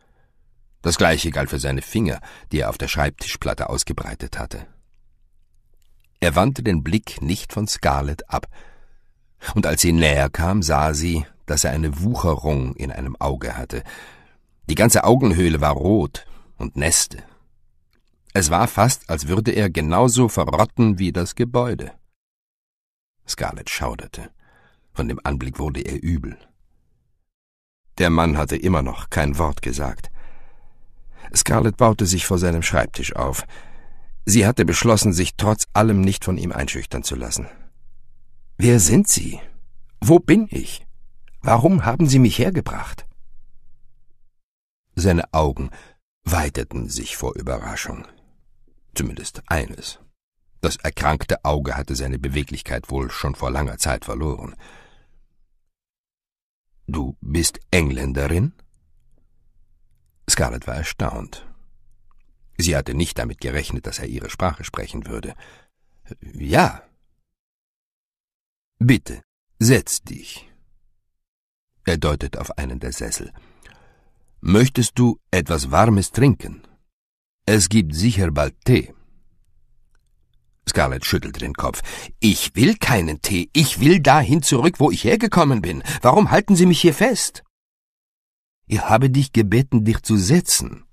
Das gleiche galt für seine Finger, die er auf der Schreibtischplatte ausgebreitet hatte. Er wandte den Blick nicht von Scarlett ab, und als sie näher kam, sah sie, dass er eine Wucherung in einem Auge hatte. Die ganze Augenhöhle war rot und Neste. Es war fast, als würde er genauso verrotten wie das Gebäude. Scarlett schauderte. Von dem Anblick wurde er übel. Der Mann hatte immer noch kein Wort gesagt. Scarlett baute sich vor seinem Schreibtisch auf. Sie hatte beschlossen, sich trotz allem nicht von ihm einschüchtern zu lassen. Wer sind Sie? Wo bin ich? Warum haben Sie mich hergebracht? Seine Augen weiteten sich vor Überraschung. Zumindest eines. Das erkrankte Auge hatte seine Beweglichkeit wohl schon vor langer Zeit verloren. Du bist Engländerin? Scarlett war erstaunt. Sie hatte nicht damit gerechnet, dass er ihre Sprache sprechen würde. Ja. Bitte, setz dich. Er deutet auf einen der Sessel. Möchtest du etwas Warmes trinken? Es gibt sicher bald Tee. Scarlett schüttelte den Kopf. Ich will keinen Tee. Ich will dahin zurück, wo ich hergekommen bin. Warum halten Sie mich hier fest? Ich habe dich gebeten, dich zu setzen.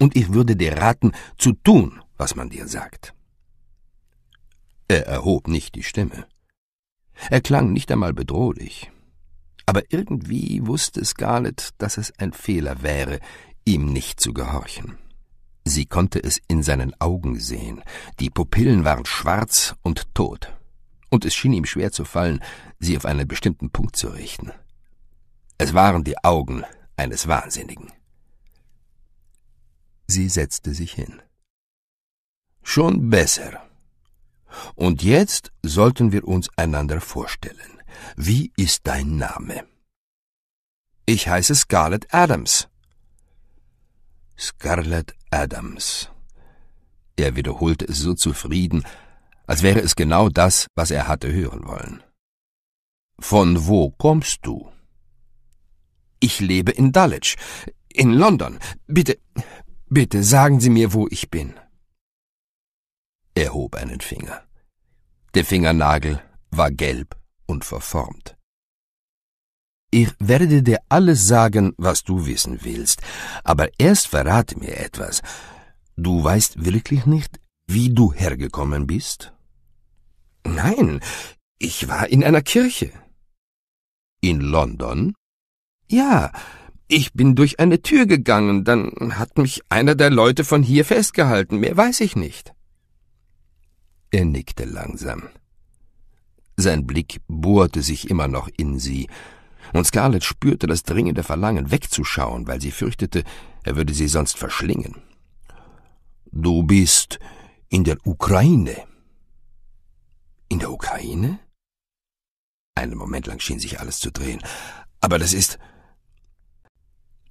Und ich würde dir raten, zu tun, was man dir sagt. Er erhob nicht die Stimme. Er klang nicht einmal bedrohlich. Aber irgendwie wusste Scarlett, dass es ein Fehler wäre, ihm nicht zu gehorchen. Sie konnte es in seinen Augen sehen. Die Pupillen waren schwarz und tot. Und es schien ihm schwer zu fallen, sie auf einen bestimmten Punkt zu richten. Es waren die Augen eines Wahnsinnigen. Sie setzte sich hin. Schon besser. Und jetzt sollten wir uns einander vorstellen. Wie ist dein Name? Ich heiße Scarlett Adams. Scarlett Adams. Er wiederholte es so zufrieden, als wäre es genau das, was er hatte hören wollen. Von wo kommst du? Ich lebe in Dulwich, in London. Bitte, bitte sagen Sie mir, wo ich bin. Er hob einen Finger. Der Fingernagel war gelb und verformt. Ich werde dir alles sagen, was du wissen willst, aber erst verrate mir etwas. Du weißt wirklich nicht, wie du hergekommen bist? Nein, ich war in einer Kirche. In London? Ja, ich bin durch eine Tür gegangen, dann hat mich einer der Leute von hier festgehalten, mehr weiß ich nicht. Er nickte langsam. Sein Blick bohrte sich immer noch in sie, und Scarlett spürte das dringende Verlangen, wegzuschauen, weil sie fürchtete, er würde sie sonst verschlingen. Du bist in der Ukraine. In der Ukraine? Einen Moment lang schien sich alles zu drehen. Aber das ist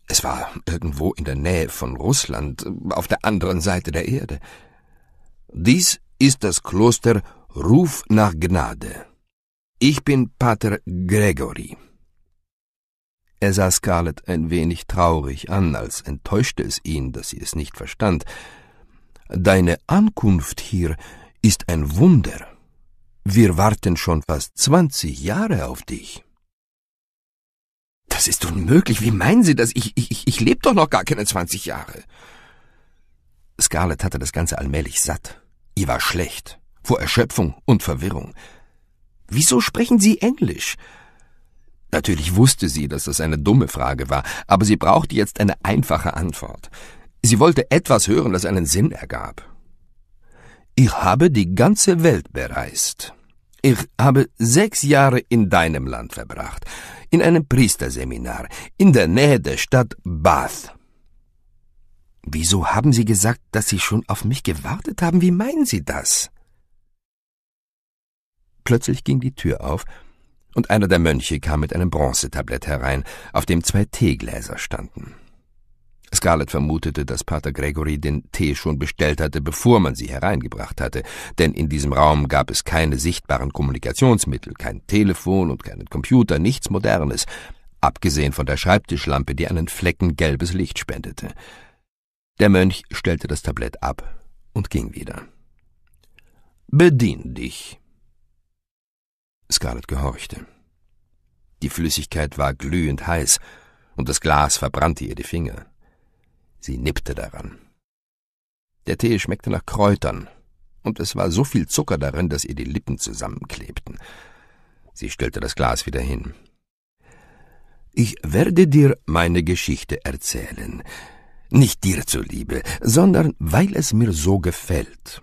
es war irgendwo in der Nähe von Russland, auf der anderen Seite der Erde. Dies ist das Kloster Ruf nach Gnade. Ich bin Pater Gregory. Er sah Scarlett ein wenig traurig an, als enttäuschte es ihn, dass sie es nicht verstand. Deine Ankunft hier ist ein Wunder. Wir warten schon fast zwanzig Jahre auf dich. Das ist unmöglich. Wie meinen Sie das? Ich, ich, ich lebe doch noch gar keine 20 Jahre. Scarlett hatte das Ganze allmählich satt. Ihr war schlecht, vor Erschöpfung und Verwirrung. Wieso sprechen Sie Englisch? Natürlich wusste sie, dass das eine dumme Frage war, aber sie brauchte jetzt eine einfache Antwort. Sie wollte etwas hören, das einen Sinn ergab. Ich habe die ganze Welt bereist. Ich habe sechs Jahre in deinem Land verbracht in einem Priesterseminar in der Nähe der Stadt Bath. Wieso haben Sie gesagt, dass Sie schon auf mich gewartet haben? Wie meinen Sie das? Plötzlich ging die Tür auf, und einer der Mönche kam mit einem Bronzetablett herein, auf dem zwei Teegläser standen. Scarlett vermutete, dass Pater Gregory den Tee schon bestellt hatte, bevor man sie hereingebracht hatte, denn in diesem Raum gab es keine sichtbaren Kommunikationsmittel, kein Telefon und keinen Computer, nichts Modernes, abgesehen von der Schreibtischlampe, die einen Flecken gelbes Licht spendete. Der Mönch stellte das Tablett ab und ging wieder. Bedien dich. Scarlett gehorchte. Die Flüssigkeit war glühend heiß, und das Glas verbrannte ihr die Finger. Sie nippte daran. Der Tee schmeckte nach Kräutern, und es war so viel Zucker darin, dass ihr die Lippen zusammenklebten. Sie stellte das Glas wieder hin. Ich werde dir meine Geschichte erzählen, nicht dir zuliebe, sondern weil es mir so gefällt.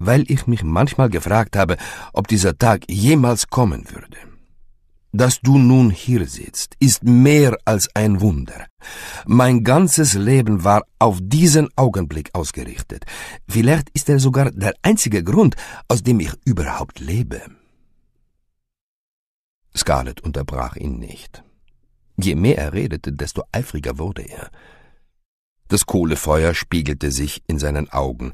Weil ich mich manchmal gefragt habe, ob dieser Tag jemals kommen würde. Dass du nun hier sitzt, ist mehr als ein Wunder. Mein ganzes Leben war auf diesen Augenblick ausgerichtet. Vielleicht ist er sogar der einzige Grund, aus dem ich überhaupt lebe. Scarlett unterbrach ihn nicht. Je mehr er redete, desto eifriger wurde er. Das Kohlefeuer spiegelte sich in seinen Augen.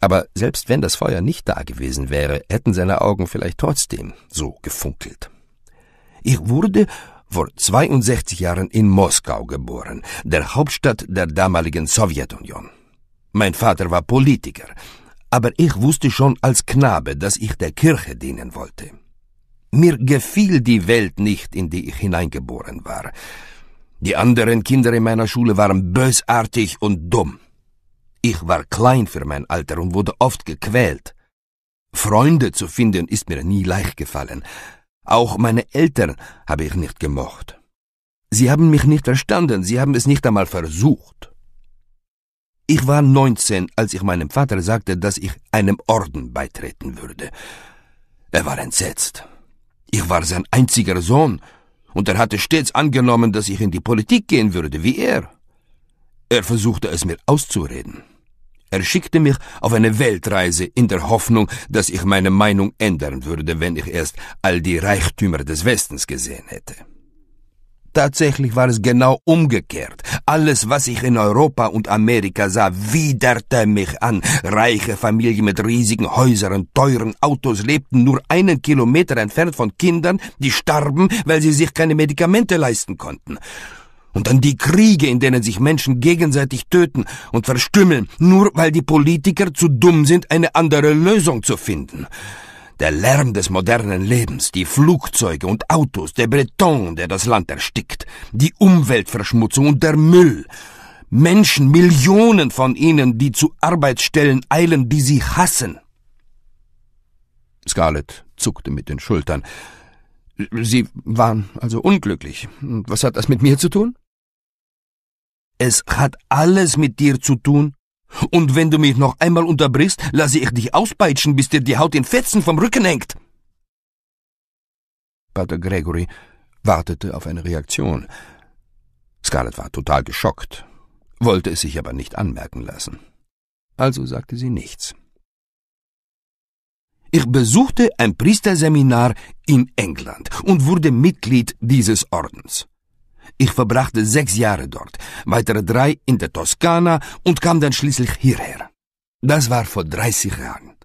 Aber selbst wenn das Feuer nicht da gewesen wäre, hätten seine Augen vielleicht trotzdem so gefunkelt. Ich wurde vor 62 Jahren in Moskau geboren, der Hauptstadt der damaligen Sowjetunion. Mein Vater war Politiker, aber ich wusste schon als Knabe, dass ich der Kirche dienen wollte. Mir gefiel die Welt nicht, in die ich hineingeboren war. Die anderen Kinder in meiner Schule waren bösartig und dumm. Ich war klein für mein Alter und wurde oft gequält. Freunde zu finden ist mir nie leicht gefallen, auch meine Eltern habe ich nicht gemocht. Sie haben mich nicht verstanden, sie haben es nicht einmal versucht. Ich war neunzehn, als ich meinem Vater sagte, dass ich einem Orden beitreten würde. Er war entsetzt. Ich war sein einziger Sohn, und er hatte stets angenommen, dass ich in die Politik gehen würde, wie er. Er versuchte es mir auszureden. Er schickte mich auf eine Weltreise in der Hoffnung, dass ich meine Meinung ändern würde, wenn ich erst all die Reichtümer des Westens gesehen hätte. Tatsächlich war es genau umgekehrt. Alles, was ich in Europa und Amerika sah, widerte mich an. Reiche Familien mit riesigen Häusern, teuren Autos lebten nur einen Kilometer entfernt von Kindern, die starben, weil sie sich keine Medikamente leisten konnten. Und dann die Kriege, in denen sich Menschen gegenseitig töten und verstümmeln, nur weil die Politiker zu dumm sind, eine andere Lösung zu finden. Der Lärm des modernen Lebens, die Flugzeuge und Autos, der Breton, der das Land erstickt, die Umweltverschmutzung und der Müll. Menschen, Millionen von ihnen, die zu Arbeitsstellen eilen, die sie hassen. Scarlett zuckte mit den Schultern. Sie waren also unglücklich. Was hat das mit mir zu tun? Es hat alles mit dir zu tun. Und wenn du mich noch einmal unterbrichst, lasse ich dich auspeitschen, bis dir die Haut in Fetzen vom Rücken hängt. Pater Gregory wartete auf eine Reaktion. Scarlett war total geschockt, wollte es sich aber nicht anmerken lassen. Also sagte sie nichts. Ich besuchte ein Priesterseminar in England und wurde Mitglied dieses Ordens. Ich verbrachte sechs Jahre dort, weitere drei in der Toskana und kam dann schließlich hierher. Das war vor 30 Jahren.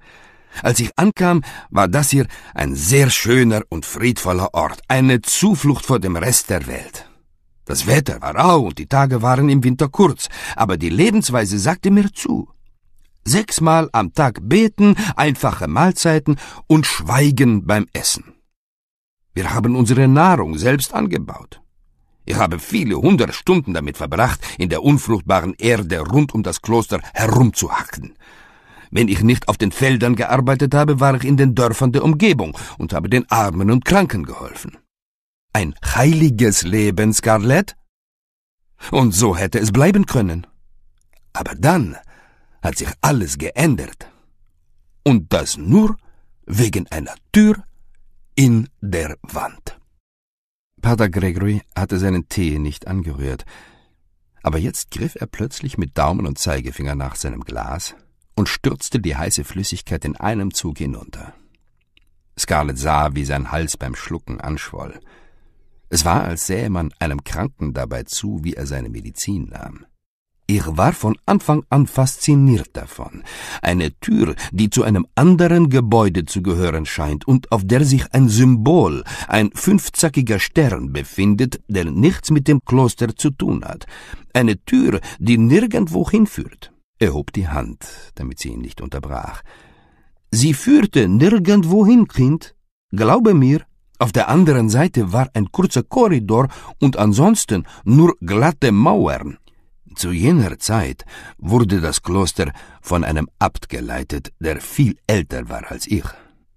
Als ich ankam, war das hier ein sehr schöner und friedvoller Ort, eine Zuflucht vor dem Rest der Welt. Das Wetter war rau und die Tage waren im Winter kurz, aber die Lebensweise sagte mir zu. Sechsmal am Tag beten, einfache Mahlzeiten und Schweigen beim Essen. Wir haben unsere Nahrung selbst angebaut. Ich habe viele hundert Stunden damit verbracht, in der unfruchtbaren Erde rund um das Kloster herumzuhacken. Wenn ich nicht auf den Feldern gearbeitet habe, war ich in den Dörfern der Umgebung und habe den Armen und Kranken geholfen. Ein heiliges Leben, Scarlett? Und so hätte es bleiben können. Aber dann hat sich alles geändert. Und das nur wegen einer Tür in der Wand. Pater Gregory hatte seinen Tee nicht angerührt, aber jetzt griff er plötzlich mit Daumen und Zeigefinger nach seinem Glas und stürzte die heiße Flüssigkeit in einem Zug hinunter. Scarlett sah, wie sein Hals beim Schlucken anschwoll. Es war, als sähe man einem Kranken dabei zu, wie er seine Medizin nahm. Ich war von Anfang an fasziniert davon. Eine Tür, die zu einem anderen Gebäude zu gehören scheint und auf der sich ein Symbol, ein fünfzackiger Stern befindet, der nichts mit dem Kloster zu tun hat. Eine Tür, die nirgendwo hinführt. Er hob die Hand, damit sie ihn nicht unterbrach. Sie führte nirgendwo hin, Kind. Glaube mir, auf der anderen Seite war ein kurzer Korridor und ansonsten nur glatte Mauern. Zu jener Zeit wurde das Kloster von einem Abt geleitet, der viel älter war als ich.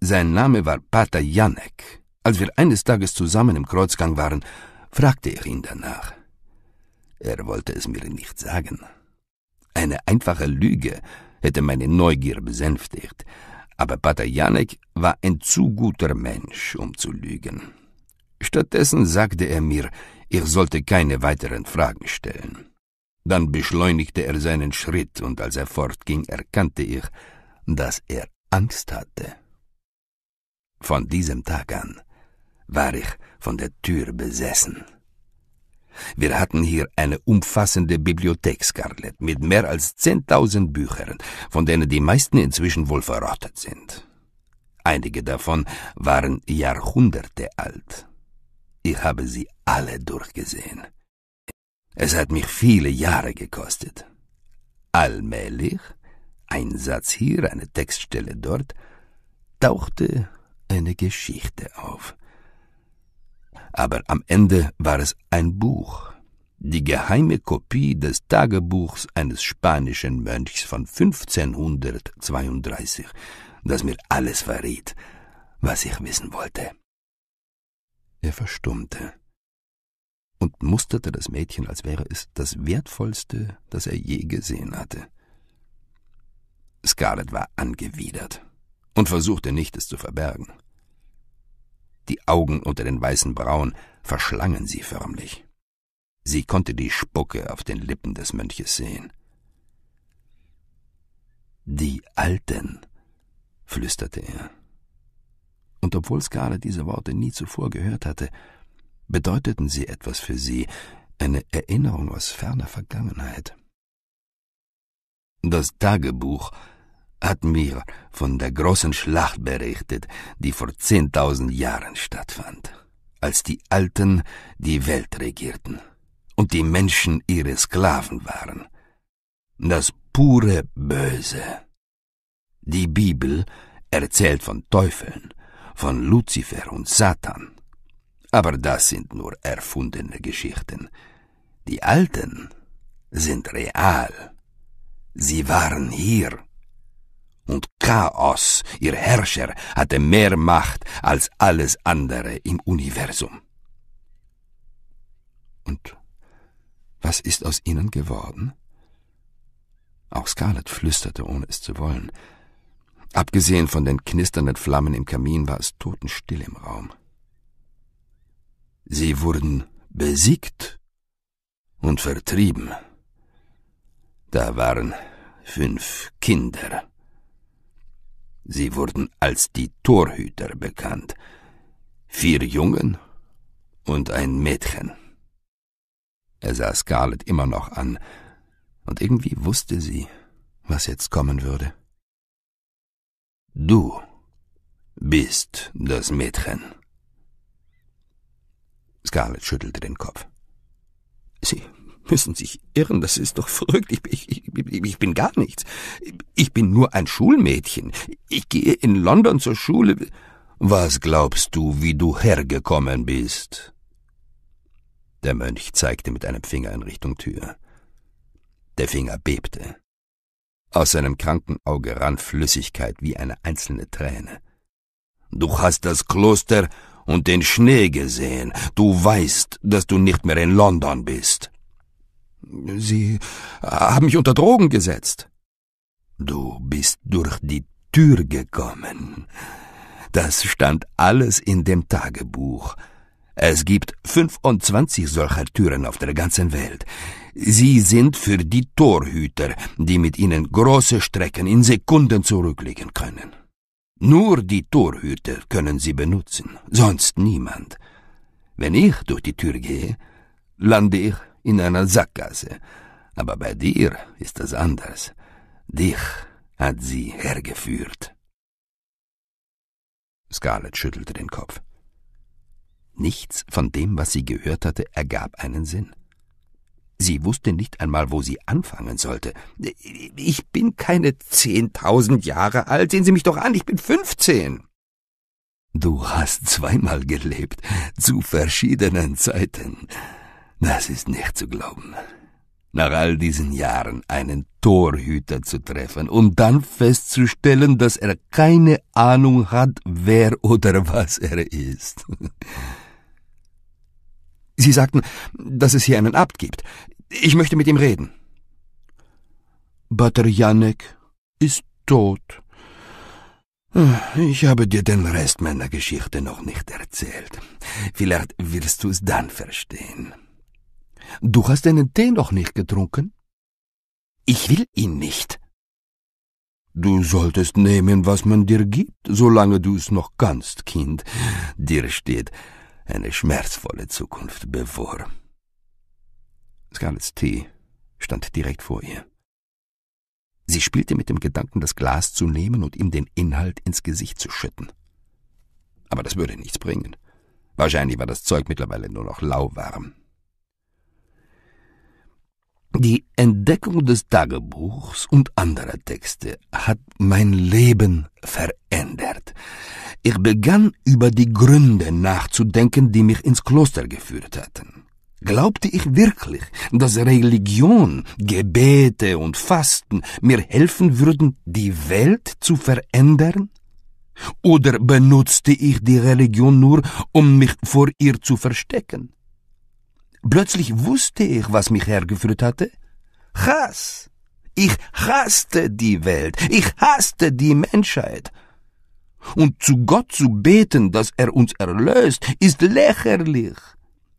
Sein Name war Pater Janek. Als wir eines Tages zusammen im Kreuzgang waren, fragte ich ihn danach. Er wollte es mir nicht sagen. Eine einfache Lüge hätte meine Neugier besänftigt, aber Pater Janek war ein zu guter Mensch, um zu lügen. Stattdessen sagte er mir, ich sollte keine weiteren Fragen stellen. Dann beschleunigte er seinen Schritt, und als er fortging, erkannte ich, dass er Angst hatte. Von diesem Tag an war ich von der Tür besessen. Wir hatten hier eine umfassende Bibliothek, Scarlett, mit mehr als zehntausend Büchern, von denen die meisten inzwischen wohl verrottet sind. Einige davon waren Jahrhunderte alt. Ich habe sie alle durchgesehen. Es hat mich viele Jahre gekostet. Allmählich, ein Satz hier, eine Textstelle dort, tauchte eine Geschichte auf. Aber am Ende war es ein Buch, die geheime Kopie des Tagebuchs eines spanischen Mönchs von 1532, das mir alles verriet, was ich wissen wollte. Er verstummte und musterte das Mädchen, als wäre es das Wertvollste, das er je gesehen hatte. Scarlett war angewidert und versuchte nicht, es zu verbergen. Die Augen unter den weißen Brauen verschlangen sie förmlich. Sie konnte die Spucke auf den Lippen des Mönches sehen. Die Alten, flüsterte er. Und obwohl Scarlett diese Worte nie zuvor gehört hatte, bedeuteten sie etwas für sie, eine Erinnerung aus ferner Vergangenheit. Das Tagebuch hat mir von der großen Schlacht berichtet, die vor zehntausend Jahren stattfand, als die Alten die Welt regierten und die Menschen ihre Sklaven waren. Das pure Böse. Die Bibel erzählt von Teufeln, von Luzifer und Satan, aber das sind nur erfundene Geschichten. Die alten sind real. Sie waren hier. Und Chaos, ihr Herrscher, hatte mehr Macht als alles andere im Universum. Und was ist aus ihnen geworden? Auch Scarlett flüsterte, ohne es zu wollen. Abgesehen von den knisternden Flammen im Kamin war es totenstill im Raum. Sie wurden besiegt und vertrieben. Da waren fünf Kinder. Sie wurden als die Torhüter bekannt. Vier Jungen und ein Mädchen. Er sah Scarlett immer noch an, und irgendwie wusste sie, was jetzt kommen würde. Du bist das Mädchen. Scarlett schüttelte den Kopf. Sie müssen sich irren, das ist doch verrückt. Ich, ich, ich, bin gar nichts. Ich bin nur ein Schulmädchen. Ich gehe in London zur Schule. Was glaubst du, wie du hergekommen bist? Der Mönch zeigte mit einem Finger in Richtung Tür. Der Finger bebte. Aus seinem kranken Auge rann Flüssigkeit wie eine einzelne Träne. Du hast das Kloster und den Schnee gesehen. Du weißt, dass du nicht mehr in London bist. Sie haben mich unter Drogen gesetzt. Du bist durch die Tür gekommen. Das stand alles in dem Tagebuch. Es gibt 25 solcher Türen auf der ganzen Welt. Sie sind für die Torhüter, die mit ihnen große Strecken in Sekunden zurücklegen können. Nur die Torhüter können sie benutzen, sonst niemand. Wenn ich durch die Tür gehe, lande ich in einer Sackgasse. Aber bei dir ist das anders. Dich hat sie hergeführt. Scarlett schüttelte den Kopf. Nichts von dem, was sie gehört hatte, ergab einen Sinn. Sie wusste nicht einmal, wo sie anfangen sollte. Ich bin keine zehntausend Jahre alt, sehen Sie mich doch an, ich bin fünfzehn. Du hast zweimal gelebt, zu verschiedenen Zeiten. Das ist nicht zu glauben. Nach all diesen Jahren einen Torhüter zu treffen, um dann festzustellen, dass er keine Ahnung hat, wer oder was er ist. Sie sagten, dass es hier einen Abt gibt. Ich möchte mit ihm reden. Butter Janek ist tot. Ich habe dir den Rest meiner Geschichte noch nicht erzählt. Vielleicht wirst du es dann verstehen. Du hast deinen Tee noch nicht getrunken? Ich will ihn nicht. Du solltest nehmen, was man dir gibt, solange du es noch kannst, Kind. Dir steht eine schmerzvolle Zukunft bevor. Scarlets Tee stand direkt vor ihr. Sie spielte mit dem Gedanken, das Glas zu nehmen und ihm den Inhalt ins Gesicht zu schütten. Aber das würde nichts bringen. Wahrscheinlich war das Zeug mittlerweile nur noch lauwarm. Die Entdeckung des Tagebuchs und anderer Texte hat mein Leben verändert. Ich begann über die Gründe nachzudenken, die mich ins Kloster geführt hatten. Glaubte ich wirklich, dass Religion, Gebete und Fasten mir helfen würden, die Welt zu verändern? Oder benutzte ich die Religion nur, um mich vor ihr zu verstecken? Plötzlich wusste ich, was mich hergeführt hatte. Hass. Ich hasste die Welt. Ich hasste die Menschheit. Und zu Gott zu beten, dass er uns erlöst, ist lächerlich.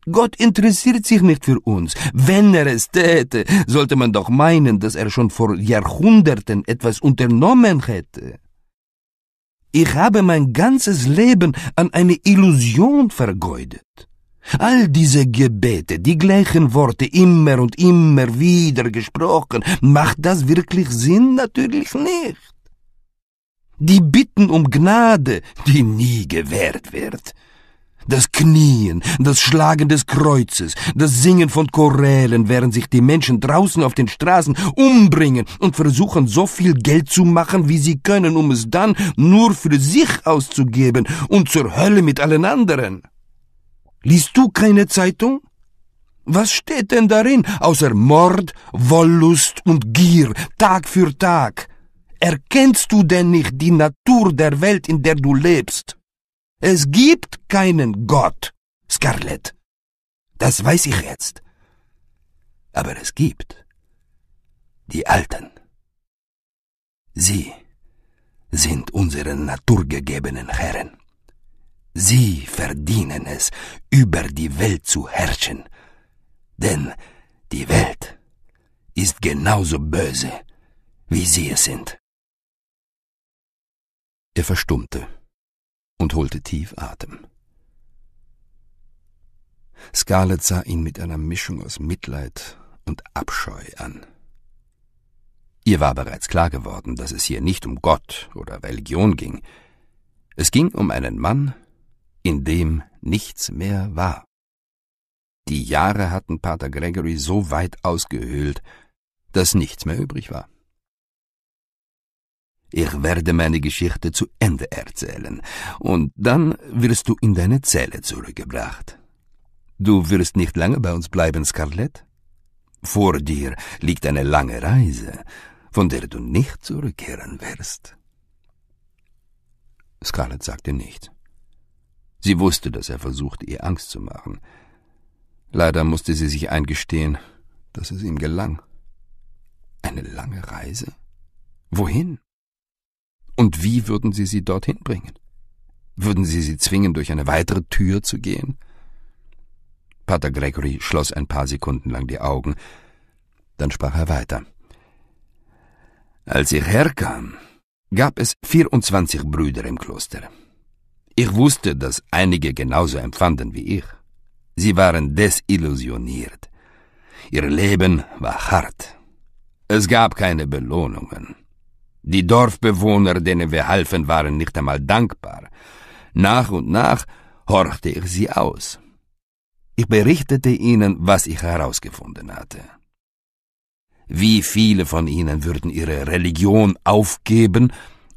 Gott interessiert sich nicht für uns. Wenn er es täte, sollte man doch meinen, dass er schon vor Jahrhunderten etwas unternommen hätte. Ich habe mein ganzes Leben an eine Illusion vergeudet. All diese Gebete, die gleichen Worte immer und immer wieder gesprochen, macht das wirklich Sinn? Natürlich nicht. Die Bitten um Gnade, die nie gewährt wird. Das Knien, das Schlagen des Kreuzes, das Singen von Chorälen, während sich die Menschen draußen auf den Straßen umbringen und versuchen, so viel Geld zu machen, wie sie können, um es dann nur für sich auszugeben und zur Hölle mit allen anderen. Liest du keine Zeitung? Was steht denn darin außer Mord, Wollust und Gier, Tag für Tag? Erkennst du denn nicht die Natur der Welt, in der du lebst? Es gibt keinen Gott, Scarlett. Das weiß ich jetzt. Aber es gibt die Alten. Sie sind unsere naturgegebenen Herren. Sie verdienen es, über die Welt zu herrschen, denn die Welt ist genauso böse, wie sie es sind. Er verstummte und holte tief Atem. Scarlett sah ihn mit einer Mischung aus Mitleid und Abscheu an. Ihr war bereits klar geworden, dass es hier nicht um Gott oder Religion ging. Es ging um einen Mann, in dem nichts mehr war. Die Jahre hatten Pater Gregory so weit ausgehöhlt, dass nichts mehr übrig war. Ich werde meine Geschichte zu Ende erzählen, und dann wirst du in deine Zelle zurückgebracht. Du wirst nicht lange bei uns bleiben, Scarlett. Vor dir liegt eine lange Reise, von der du nicht zurückkehren wirst. Scarlett sagte nichts. Sie wusste, dass er versuchte, ihr Angst zu machen. Leider musste sie sich eingestehen, dass es ihm gelang. Eine lange Reise? Wohin? Und wie würden sie sie dorthin bringen? Würden sie sie zwingen, durch eine weitere Tür zu gehen? Pater Gregory schloss ein paar Sekunden lang die Augen, dann sprach er weiter. Als ich herkam, gab es 24 Brüder im Kloster. Ich wusste, dass einige genauso empfanden wie ich. Sie waren desillusioniert. Ihr Leben war hart. Es gab keine Belohnungen. Die Dorfbewohner, denen wir halfen, waren nicht einmal dankbar. Nach und nach horchte ich sie aus. Ich berichtete ihnen, was ich herausgefunden hatte. Wie viele von ihnen würden ihre Religion aufgeben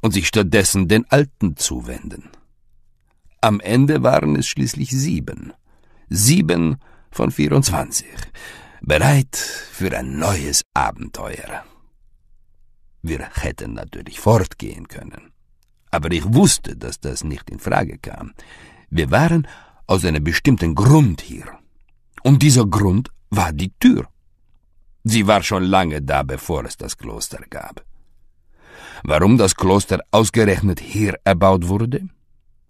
und sich stattdessen den Alten zuwenden? Am Ende waren es schließlich sieben. Sieben von 24. Bereit für ein neues Abenteuer. Wir hätten natürlich fortgehen können. Aber ich wusste, dass das nicht in Frage kam. Wir waren aus einem bestimmten Grund hier. Und dieser Grund war die Tür. Sie war schon lange da, bevor es das Kloster gab. Warum das Kloster ausgerechnet hier erbaut wurde?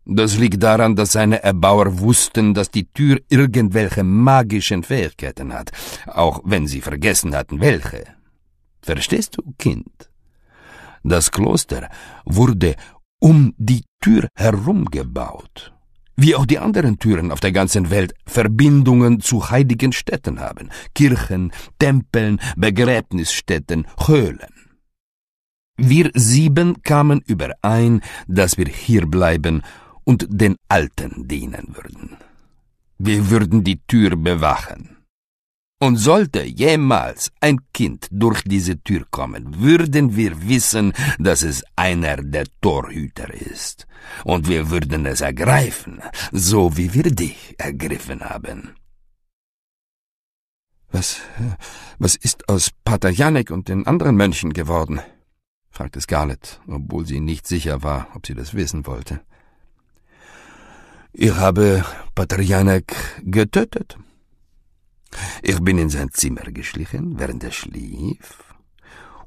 Das liegt daran, dass seine Erbauer wussten, dass die Tür irgendwelche magischen Fähigkeiten hat, auch wenn sie vergessen hatten, welche. Verstehst du, Kind? Das Kloster wurde um die Tür herum gebaut, wie auch die anderen Türen auf der ganzen Welt Verbindungen zu heiligen Städten haben, Kirchen, Tempeln, Begräbnisstätten, Höhlen. Wir sieben kamen überein, dass wir hier bleiben und den Alten dienen würden. Wir würden die Tür bewachen. Und sollte jemals ein Kind durch diese Tür kommen, würden wir wissen, dass es einer der Torhüter ist. Und wir würden es ergreifen, so wie wir dich ergriffen haben. Was, was ist aus Pater Janek und den anderen Mönchen geworden? fragte Scarlett, obwohl sie nicht sicher war, ob sie das wissen wollte. Ich habe Patrianek getötet. Ich bin in sein Zimmer geschlichen, während er schlief,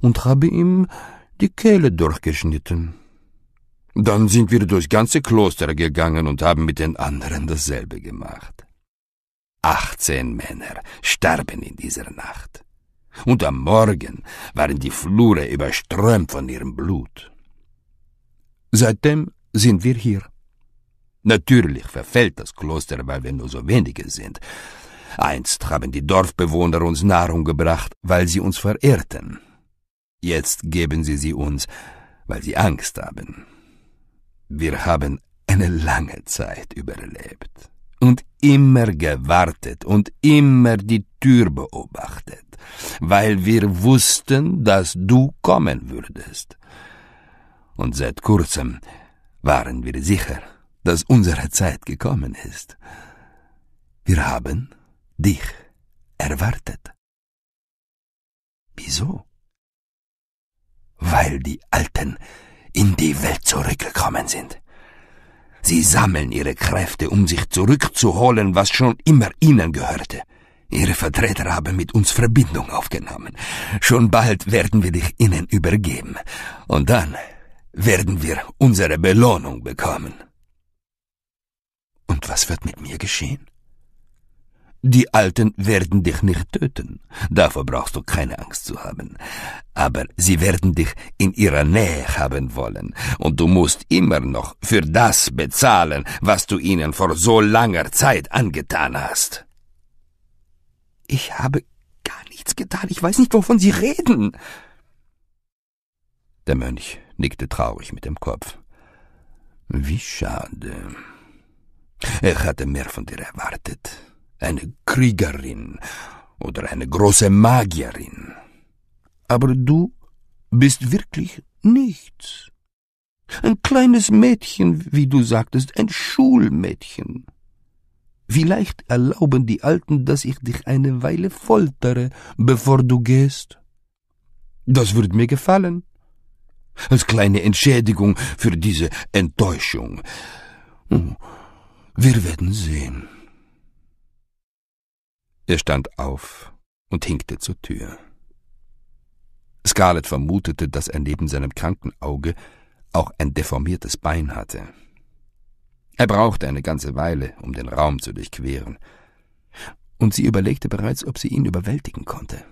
und habe ihm die Kehle durchgeschnitten. Dann sind wir durchs ganze Kloster gegangen und haben mit den anderen dasselbe gemacht. Achtzehn Männer starben in dieser Nacht. Und am Morgen waren die Flure überströmt von ihrem Blut. Seitdem sind wir hier. Natürlich verfällt das Kloster, weil wir nur so wenige sind. Einst haben die Dorfbewohner uns Nahrung gebracht, weil sie uns verehrten. Jetzt geben sie sie uns, weil sie Angst haben. Wir haben eine lange Zeit überlebt und immer gewartet und immer die Tür beobachtet, weil wir wussten, dass du kommen würdest. Und seit kurzem waren wir sicher dass unsere Zeit gekommen ist. Wir haben dich erwartet. Wieso? Weil die Alten in die Welt zurückgekommen sind. Sie sammeln ihre Kräfte, um sich zurückzuholen, was schon immer ihnen gehörte. Ihre Vertreter haben mit uns Verbindung aufgenommen. Schon bald werden wir dich ihnen übergeben. Und dann werden wir unsere Belohnung bekommen. Und was wird mit mir geschehen? Die Alten werden dich nicht töten, davor brauchst du keine Angst zu haben. Aber sie werden dich in ihrer Nähe haben wollen, und du musst immer noch für das bezahlen, was du ihnen vor so langer Zeit angetan hast. Ich habe gar nichts getan, ich weiß nicht, wovon Sie reden. Der Mönch nickte traurig mit dem Kopf. Wie schade. Ich hatte mehr von dir erwartet. Eine Kriegerin oder eine große Magierin. Aber du bist wirklich nichts. Ein kleines Mädchen, wie du sagtest, ein Schulmädchen. Vielleicht erlauben die Alten, dass ich dich eine Weile foltere, bevor du gehst. Das würde mir gefallen. Als kleine Entschädigung für diese Enttäuschung. Hm. Wir werden sehen. Er stand auf und hinkte zur Tür. Scarlett vermutete, dass er neben seinem kranken Auge auch ein deformiertes Bein hatte. Er brauchte eine ganze Weile, um den Raum zu durchqueren, und sie überlegte bereits, ob sie ihn überwältigen konnte.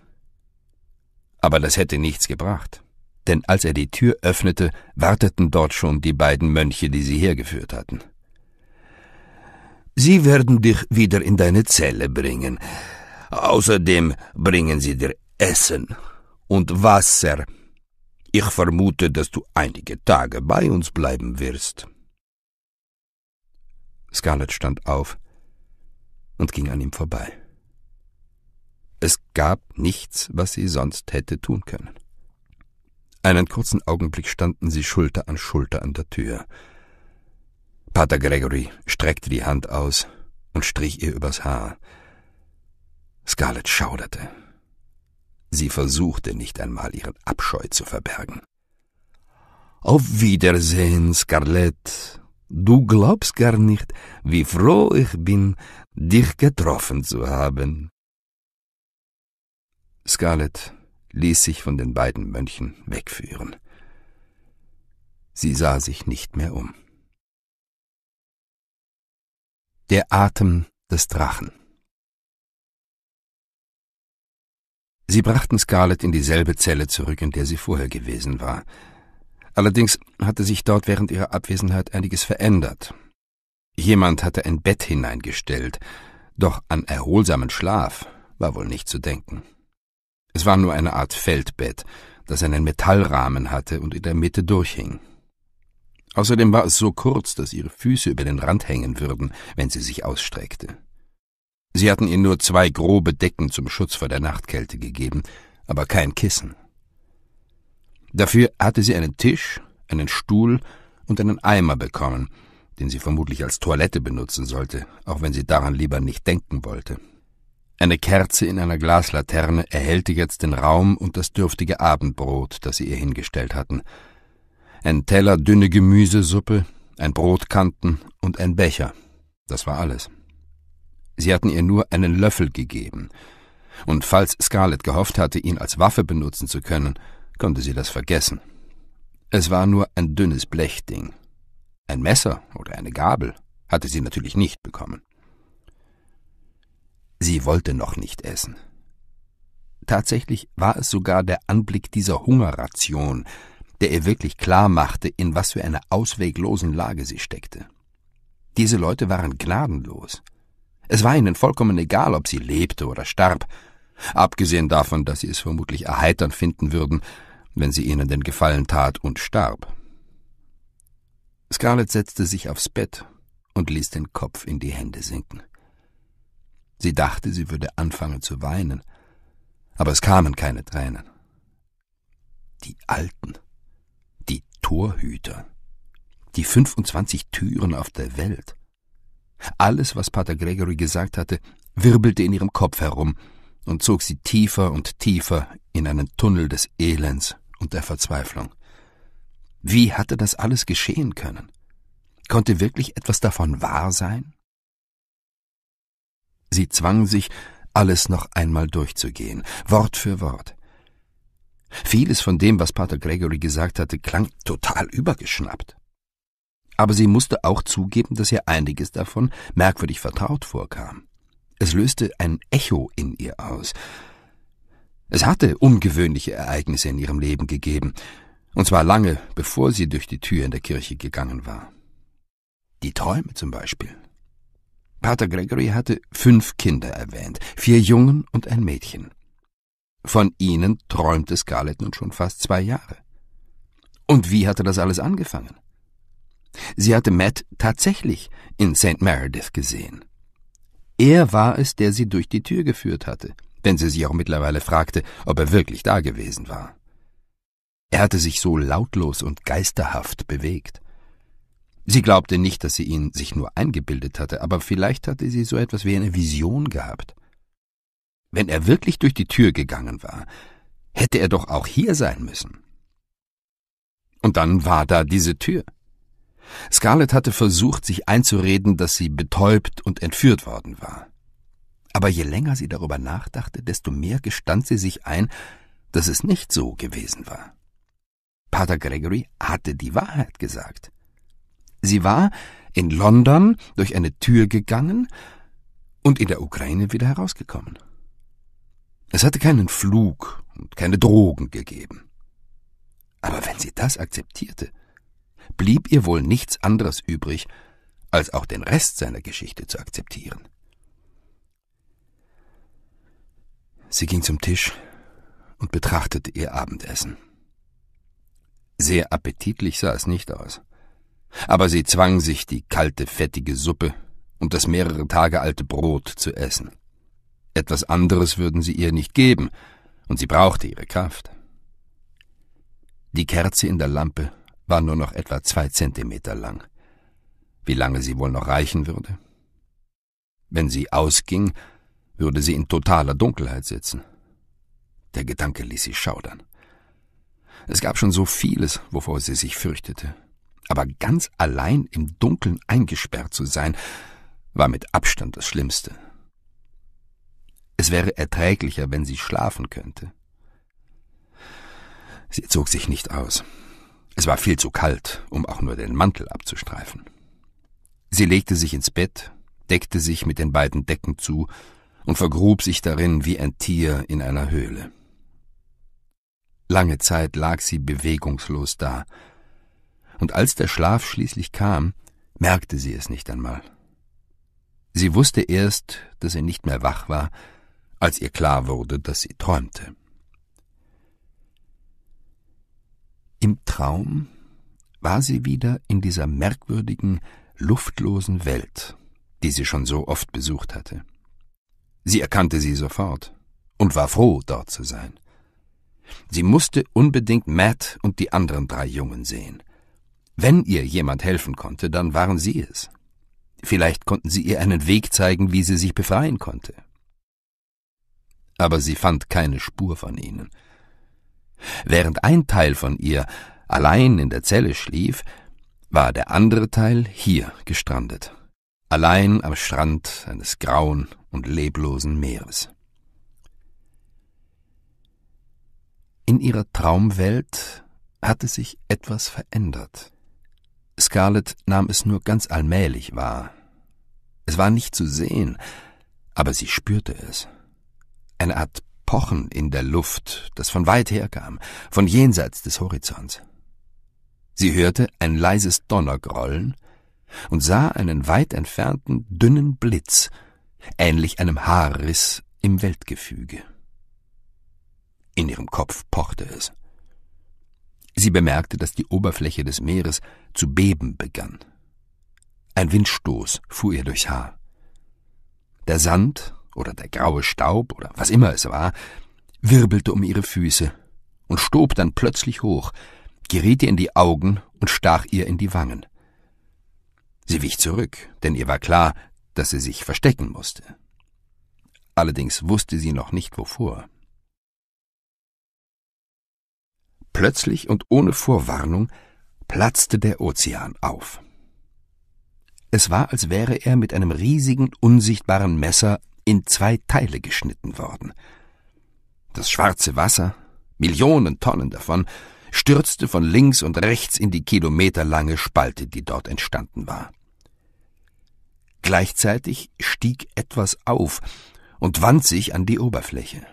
Aber das hätte nichts gebracht, denn als er die Tür öffnete, warteten dort schon die beiden Mönche, die sie hergeführt hatten. Sie werden dich wieder in deine Zelle bringen. Außerdem bringen sie dir Essen und Wasser. Ich vermute, dass du einige Tage bei uns bleiben wirst. Scarlett stand auf und ging an ihm vorbei. Es gab nichts, was sie sonst hätte tun können. Einen kurzen Augenblick standen sie Schulter an Schulter an der Tür. Pater Gregory streckte die Hand aus und strich ihr übers Haar. Scarlett schauderte. Sie versuchte nicht einmal ihren Abscheu zu verbergen. Auf Wiedersehen, Scarlett. Du glaubst gar nicht, wie froh ich bin, dich getroffen zu haben. Scarlett ließ sich von den beiden Mönchen wegführen. Sie sah sich nicht mehr um. Der Atem des Drachen Sie brachten Scarlett in dieselbe Zelle zurück, in der sie vorher gewesen war. Allerdings hatte sich dort während ihrer Abwesenheit einiges verändert. Jemand hatte ein Bett hineingestellt, doch an erholsamen Schlaf war wohl nicht zu denken. Es war nur eine Art Feldbett, das einen Metallrahmen hatte und in der Mitte durchhing. Außerdem war es so kurz, dass ihre Füße über den Rand hängen würden, wenn sie sich ausstreckte. Sie hatten ihr nur zwei grobe Decken zum Schutz vor der Nachtkälte gegeben, aber kein Kissen. Dafür hatte sie einen Tisch, einen Stuhl und einen Eimer bekommen, den sie vermutlich als Toilette benutzen sollte, auch wenn sie daran lieber nicht denken wollte. Eine Kerze in einer Glaslaterne erhellte jetzt den Raum und das dürftige Abendbrot, das sie ihr hingestellt hatten, ein Teller dünne Gemüsesuppe, ein Brotkanten und ein Becher. Das war alles. Sie hatten ihr nur einen Löffel gegeben. Und falls Scarlett gehofft hatte, ihn als Waffe benutzen zu können, konnte sie das vergessen. Es war nur ein dünnes Blechding. Ein Messer oder eine Gabel hatte sie natürlich nicht bekommen. Sie wollte noch nicht essen. Tatsächlich war es sogar der Anblick dieser Hungerration, der ihr wirklich klar machte, in was für einer ausweglosen Lage sie steckte. Diese Leute waren gnadenlos. Es war ihnen vollkommen egal, ob sie lebte oder starb, abgesehen davon, dass sie es vermutlich erheiternd finden würden, wenn sie ihnen den Gefallen tat und starb. Scarlett setzte sich aufs Bett und ließ den Kopf in die Hände sinken. Sie dachte, sie würde anfangen zu weinen, aber es kamen keine Tränen. Die Alten. Torhüter, die 25 Türen auf der Welt. Alles, was Pater Gregory gesagt hatte, wirbelte in ihrem Kopf herum und zog sie tiefer und tiefer in einen Tunnel des Elends und der Verzweiflung. Wie hatte das alles geschehen können? Konnte wirklich etwas davon wahr sein? Sie zwang sich, alles noch einmal durchzugehen, Wort für Wort. Vieles von dem, was Pater Gregory gesagt hatte, klang total übergeschnappt. Aber sie musste auch zugeben, dass ihr einiges davon merkwürdig vertraut vorkam. Es löste ein Echo in ihr aus. Es hatte ungewöhnliche Ereignisse in ihrem Leben gegeben, und zwar lange, bevor sie durch die Tür in der Kirche gegangen war. Die Träume zum Beispiel. Pater Gregory hatte fünf Kinder erwähnt, vier Jungen und ein Mädchen. Von ihnen träumte Scarlett nun schon fast zwei Jahre. Und wie hatte das alles angefangen? Sie hatte Matt tatsächlich in St. Meredith gesehen. Er war es, der sie durch die Tür geführt hatte, wenn sie sich auch mittlerweile fragte, ob er wirklich da gewesen war. Er hatte sich so lautlos und geisterhaft bewegt. Sie glaubte nicht, dass sie ihn sich nur eingebildet hatte, aber vielleicht hatte sie so etwas wie eine Vision gehabt. Wenn er wirklich durch die Tür gegangen war, hätte er doch auch hier sein müssen. Und dann war da diese Tür. Scarlett hatte versucht, sich einzureden, dass sie betäubt und entführt worden war. Aber je länger sie darüber nachdachte, desto mehr gestand sie sich ein, dass es nicht so gewesen war. Pater Gregory hatte die Wahrheit gesagt. Sie war in London durch eine Tür gegangen und in der Ukraine wieder herausgekommen. Es hatte keinen Flug und keine Drogen gegeben. Aber wenn sie das akzeptierte, blieb ihr wohl nichts anderes übrig, als auch den Rest seiner Geschichte zu akzeptieren. Sie ging zum Tisch und betrachtete ihr Abendessen. Sehr appetitlich sah es nicht aus, aber sie zwang sich, die kalte, fettige Suppe und das mehrere Tage alte Brot zu essen. Etwas anderes würden sie ihr nicht geben, und sie brauchte ihre Kraft. Die Kerze in der Lampe war nur noch etwa zwei Zentimeter lang. Wie lange sie wohl noch reichen würde? Wenn sie ausging, würde sie in totaler Dunkelheit sitzen. Der Gedanke ließ sie schaudern. Es gab schon so vieles, wovor sie sich fürchtete. Aber ganz allein im Dunkeln eingesperrt zu sein, war mit Abstand das Schlimmste. Es wäre erträglicher, wenn sie schlafen könnte. Sie zog sich nicht aus. Es war viel zu kalt, um auch nur den Mantel abzustreifen. Sie legte sich ins Bett, deckte sich mit den beiden Decken zu und vergrub sich darin wie ein Tier in einer Höhle. Lange Zeit lag sie bewegungslos da, und als der Schlaf schließlich kam, merkte sie es nicht einmal. Sie wusste erst, dass sie nicht mehr wach war, als ihr klar wurde, dass sie träumte. Im Traum war sie wieder in dieser merkwürdigen, luftlosen Welt, die sie schon so oft besucht hatte. Sie erkannte sie sofort und war froh, dort zu sein. Sie musste unbedingt Matt und die anderen drei Jungen sehen. Wenn ihr jemand helfen konnte, dann waren sie es. Vielleicht konnten sie ihr einen Weg zeigen, wie sie sich befreien konnte aber sie fand keine Spur von ihnen. Während ein Teil von ihr allein in der Zelle schlief, war der andere Teil hier gestrandet, allein am Strand eines grauen und leblosen Meeres. In ihrer Traumwelt hatte sich etwas verändert. Scarlett nahm es nur ganz allmählich wahr. Es war nicht zu sehen, aber sie spürte es eine Art Pochen in der Luft, das von weit her kam, von jenseits des Horizonts. Sie hörte ein leises Donnergrollen und sah einen weit entfernten, dünnen Blitz, ähnlich einem Haarriss im Weltgefüge. In ihrem Kopf pochte es. Sie bemerkte, dass die Oberfläche des Meeres zu beben begann. Ein Windstoß fuhr ihr durchs Haar. Der Sand oder der graue Staub oder was immer es war, wirbelte um ihre Füße und stob dann plötzlich hoch, geriet ihr in die Augen und stach ihr in die Wangen. Sie wich zurück, denn ihr war klar, dass sie sich verstecken musste. Allerdings wusste sie noch nicht wovor. Plötzlich und ohne Vorwarnung platzte der Ozean auf. Es war, als wäre er mit einem riesigen, unsichtbaren Messer in zwei Teile geschnitten worden. Das schwarze Wasser, Millionen Tonnen davon, stürzte von links und rechts in die kilometerlange Spalte, die dort entstanden war. Gleichzeitig stieg etwas auf und wand sich an die Oberfläche.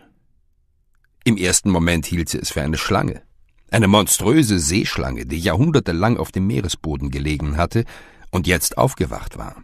Im ersten Moment hielt sie es für eine Schlange, eine monströse Seeschlange, die jahrhundertelang auf dem Meeresboden gelegen hatte und jetzt aufgewacht war.